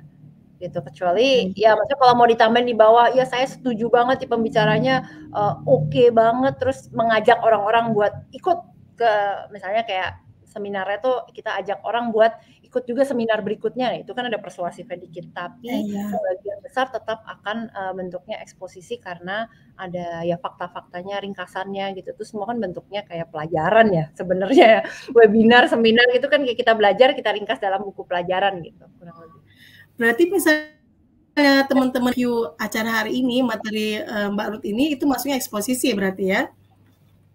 gitu kecuali hmm. ya maksudnya kalau mau ditambahin di bawah ya saya setuju banget di pembicaranya uh, oke okay banget terus mengajak orang-orang buat ikut ke misalnya kayak seminarnya tuh kita ajak orang buat ikut juga seminar berikutnya itu kan ada persuasifnya dikit tapi yeah. Iya. sebagian besar tetap akan uh, bentuknya eksposisi karena ada ya fakta-faktanya ringkasannya gitu terus semua kan bentuknya kayak pelajaran ya sebenarnya ya. webinar seminar itu kan kita belajar kita ringkas dalam buku pelajaran gitu kurang lebih Berarti misalnya teman-teman view acara hari ini, materi uh, Mbak Ruth ini, itu maksudnya eksposisi ya berarti ya?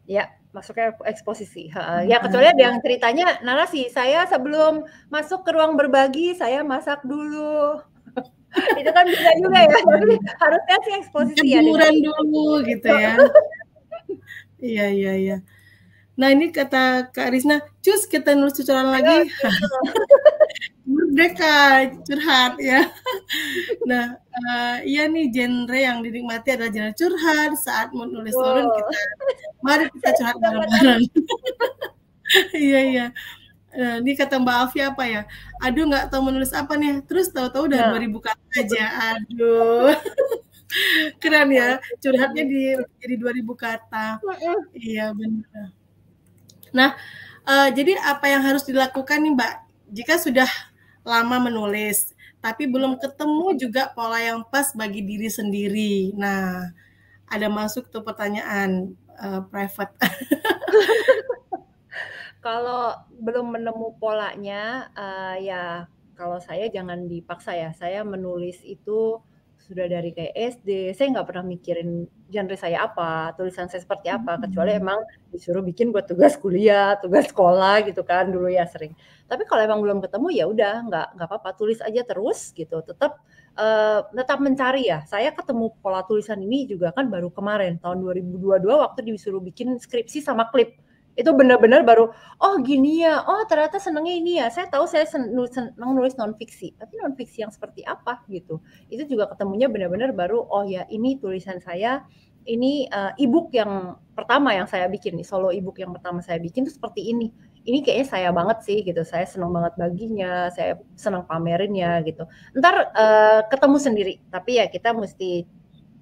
Ya, masuknya eksposisi. Ya hmm. kecuali ada yang ceritanya narasi. Saya sebelum masuk ke ruang berbagi, saya masak dulu. itu kan bisa juga ya. Hmm. Tapi harusnya sih eksposisi Jemuran ya. dulu gitu ya. iya iya iya. Nah ini kata Kak Rizna, cus kita nulis tutorial lagi. Gitu. mereka curhat ya. Nah, uh, iya nih genre yang dinikmati adalah genre curhat. Saat menulis nulis wow. turun kita, mari kita curhat bareng-bareng. iya iya. Nah, ini kata Mbak Afi apa ya? Aduh nggak tahu menulis apa nih. Terus tahu-tahu udah nah. dua 2000 kata aja. Aduh. Keren ya. Curhatnya di jadi 2000 kata. Iya benar. Nah, uh, jadi apa yang harus dilakukan nih Mbak? Jika sudah lama menulis, tapi belum ketemu juga pola yang pas bagi diri sendiri. Nah, ada masuk tuh pertanyaan uh, private. kalau belum menemu polanya, uh, ya kalau saya jangan dipaksa ya. Saya menulis itu sudah dari kayak SD. Saya nggak pernah mikirin genre saya apa, tulisan saya seperti apa, hmm. kecuali emang disuruh bikin buat tugas kuliah, tugas sekolah gitu kan dulu ya sering. Tapi kalau emang belum ketemu ya udah nggak nggak apa-apa tulis aja terus gitu, tetap uh, tetap mencari ya. Saya ketemu pola tulisan ini juga kan baru kemarin tahun 2022 waktu disuruh bikin skripsi sama klip itu benar-benar baru oh gini ya oh ternyata senengnya ini ya saya tahu saya seneng, nulis non fiksi tapi non fiksi yang seperti apa gitu itu juga ketemunya benar-benar baru oh ya ini tulisan saya ini uh, ebook yang pertama yang saya bikin nih solo ebook yang pertama saya bikin itu seperti ini ini kayaknya saya banget sih gitu saya senang banget baginya saya senang pamerinnya gitu ntar uh, ketemu sendiri tapi ya kita mesti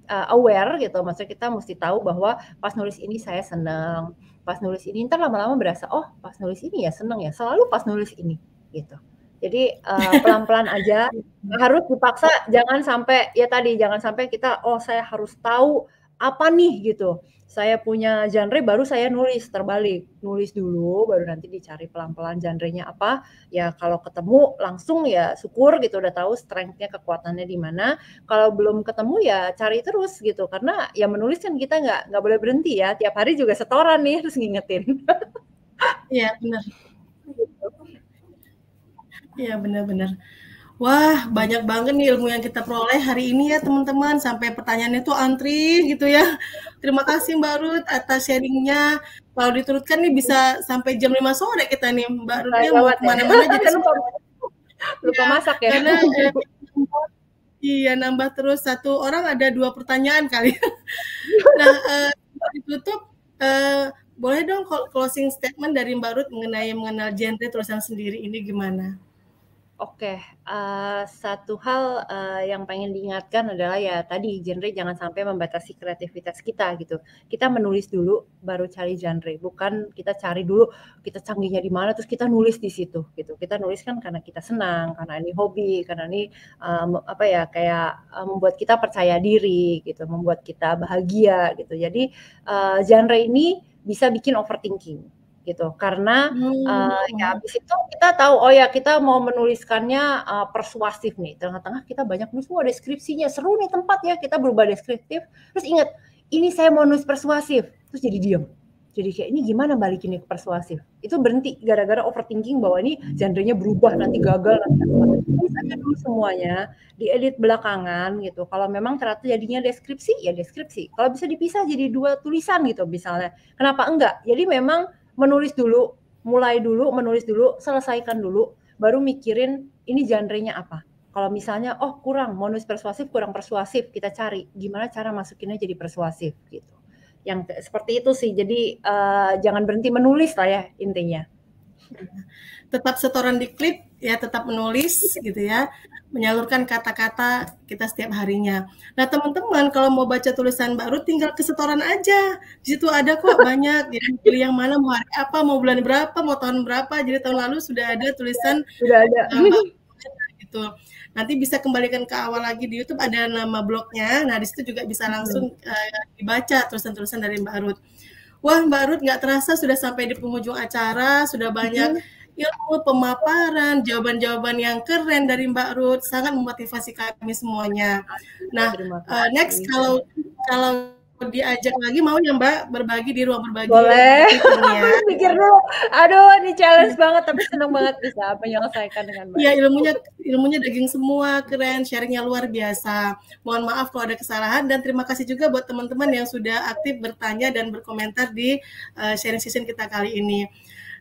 uh, aware gitu maksudnya kita mesti tahu bahwa pas nulis ini saya senang pas nulis ini ntar lama-lama berasa oh pas nulis ini ya seneng ya selalu pas nulis ini gitu jadi eh, pelan-pelan uh, pelan -pelan aja harus dipaksa jangan sampai ya tadi jangan sampai kita oh saya harus tahu apa nih gitu saya punya genre baru saya nulis terbalik nulis dulu baru nanti dicari pelan-pelan genrenya apa ya kalau ketemu langsung ya syukur gitu udah tahu strengthnya kekuatannya di mana kalau belum ketemu ya cari terus gitu karena ya menulis kan kita nggak nggak boleh berhenti ya tiap hari juga setoran nih harus ngingetin iya benar iya benar-benar Wah, banyak banget nih ilmu yang kita peroleh hari ini ya teman-teman. Sampai pertanyaannya tuh antri gitu ya. Terima kasih Mbak Ruth atas sharingnya. Kalau diturutkan nih bisa sampai jam 5 sore kita nih. Mbak Ruth. Ya, mau kemana-mana ya. jadi kan lupa, lupa iya, masak ya. Karena iya nambah terus satu orang ada dua pertanyaan kali. nah, eh, ditutup eh, boleh dong closing statement dari Mbak Ruth mengenai mengenal genre tulisan sendiri ini gimana? Oke, uh, satu hal uh, yang pengen diingatkan adalah ya tadi genre jangan sampai membatasi kreativitas kita gitu. Kita menulis dulu baru cari genre, bukan kita cari dulu kita canggihnya di mana terus kita nulis di situ gitu. Kita nulis kan karena kita senang, karena ini hobi, karena ini um, apa ya kayak membuat kita percaya diri gitu, membuat kita bahagia gitu. Jadi uh, genre ini bisa bikin overthinking gitu karena hmm. uh, ya hmm. habis itu kita tahu oh ya kita mau menuliskannya uh, persuasif nih tengah-tengah kita banyak nulis oh, deskripsinya seru nih tempat ya kita berubah deskriptif terus ingat ini saya mau nulis persuasif terus jadi diam jadi kayak ini gimana balikin ke persuasif itu berhenti gara-gara overthinking bahwa ini genrenya berubah nanti gagal nanti bisa dulu semuanya diedit belakangan gitu kalau memang ternyata jadinya deskripsi ya deskripsi kalau bisa dipisah jadi dua tulisan gitu misalnya kenapa enggak jadi memang menulis dulu, mulai dulu, menulis dulu, selesaikan dulu, baru mikirin ini genre-nya apa. Kalau misalnya, oh kurang, mau nulis persuasif, kurang persuasif, kita cari gimana cara masukinnya jadi persuasif gitu. Yang seperti itu sih, jadi uh, jangan berhenti menulis lah ya intinya. Tetap setoran di klip ya, tetap menulis gitu ya menyalurkan kata-kata kita setiap harinya. Nah teman-teman kalau mau baca tulisan baru tinggal ke setoran aja. Di situ ada kok banyak. Jadi pilih yang mana mau hari apa, mau bulan berapa, mau tahun berapa. Jadi tahun lalu sudah ada tulisan. Sudah ada. Uh, gitu. Nanti bisa kembalikan ke awal lagi di YouTube ada nama blognya. Nah di situ juga bisa hmm. langsung uh, dibaca tulisan-tulisan dari Mbak Ruth. Wah Mbak Ruth nggak terasa sudah sampai di penghujung acara, sudah banyak. Hmm ilmu ya, pemaparan, jawaban-jawaban yang keren dari Mbak Ruth sangat memotivasi kami semuanya. Nah, uh, next kalau kalau diajak lagi mau ya Mbak berbagi di ruang berbagi. Boleh. Pikir dulu. Aduh, ini challenge banget tapi senang banget bisa menyelesaikan dengan Mbak. Iya, ilmunya ilmunya daging semua, keren, sharingnya luar biasa. Mohon maaf kalau ada kesalahan dan terima kasih juga buat teman-teman yang sudah aktif bertanya dan berkomentar di uh, sharing session kita kali ini.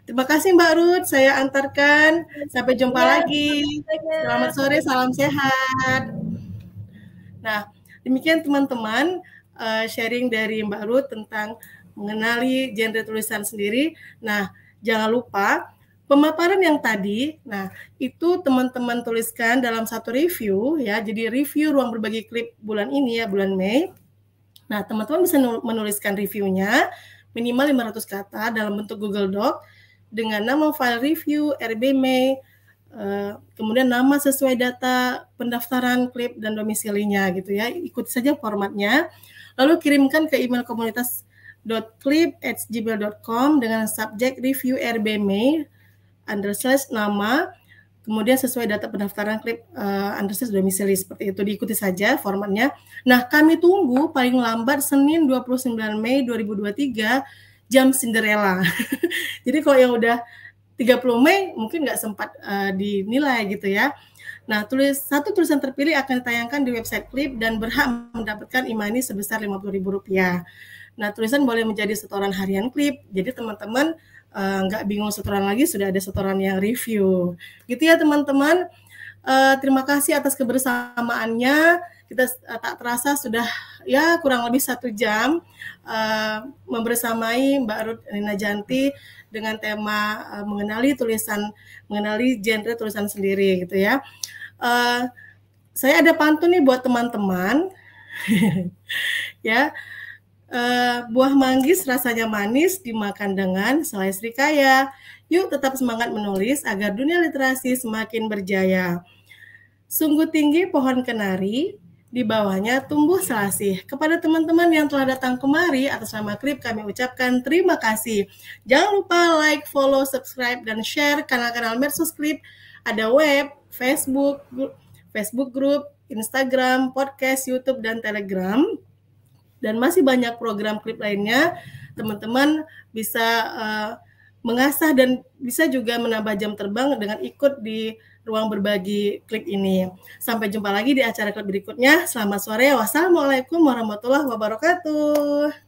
Terima kasih Mbak Ruth, saya antarkan. Sampai jumpa ya, lagi. Selamat sore, salam sehat. Nah, demikian teman-teman uh, sharing dari Mbak Ruth tentang mengenali genre tulisan sendiri. Nah, jangan lupa pemaparan yang tadi, nah itu teman-teman tuliskan dalam satu review ya. Jadi review ruang berbagi klip bulan ini ya, bulan Mei. Nah, teman-teman bisa menuliskan reviewnya minimal 500 kata dalam bentuk Google Doc dengan nama file review, RBME, uh, kemudian nama sesuai data pendaftaran klip dan domisilinya gitu ya. Ikuti saja formatnya. Lalu kirimkan ke email komunitas com dengan subjek review RBME underslash nama kemudian sesuai data pendaftaran klip uh, underscore domisili seperti itu diikuti saja formatnya. Nah, kami tunggu paling lambat Senin 29 Mei 2023 jam Cinderella. Jadi kalau yang udah 30 Mei mungkin nggak sempat uh, dinilai gitu ya. Nah, tulis satu tulisan terpilih akan ditayangkan di website klip dan berhak mendapatkan imani sebesar Rp50.000. Nah, tulisan boleh menjadi setoran harian klip. Jadi teman-teman eh, nggak -teman, uh, bingung setoran lagi, sudah ada setoran yang review. Gitu ya teman-teman. Uh, terima kasih atas kebersamaannya kita uh, tak terasa sudah ya kurang lebih satu jam uh, membersamai Mbak Rut Nina Janti dengan tema uh, mengenali tulisan mengenali genre tulisan sendiri gitu ya. Uh, saya ada pantun nih buat teman-teman ya uh, buah manggis rasanya manis dimakan dengan selai serikaya yuk tetap semangat menulis agar dunia literasi semakin berjaya sungguh tinggi pohon kenari di bawahnya tumbuh selasih. Kepada teman-teman yang telah datang kemari atas nama klip kami ucapkan terima kasih. Jangan lupa like, follow, subscribe, dan share kanal-kanal Mersus Klip. Ada web, Facebook, Facebook group, Instagram, podcast, YouTube, dan Telegram. Dan masih banyak program klip lainnya. Teman-teman bisa uh, mengasah dan bisa juga menambah jam terbang dengan ikut di ruang berbagi klik ini. Sampai jumpa lagi di acara klub berikutnya. Selamat sore. Wassalamualaikum warahmatullahi wabarakatuh.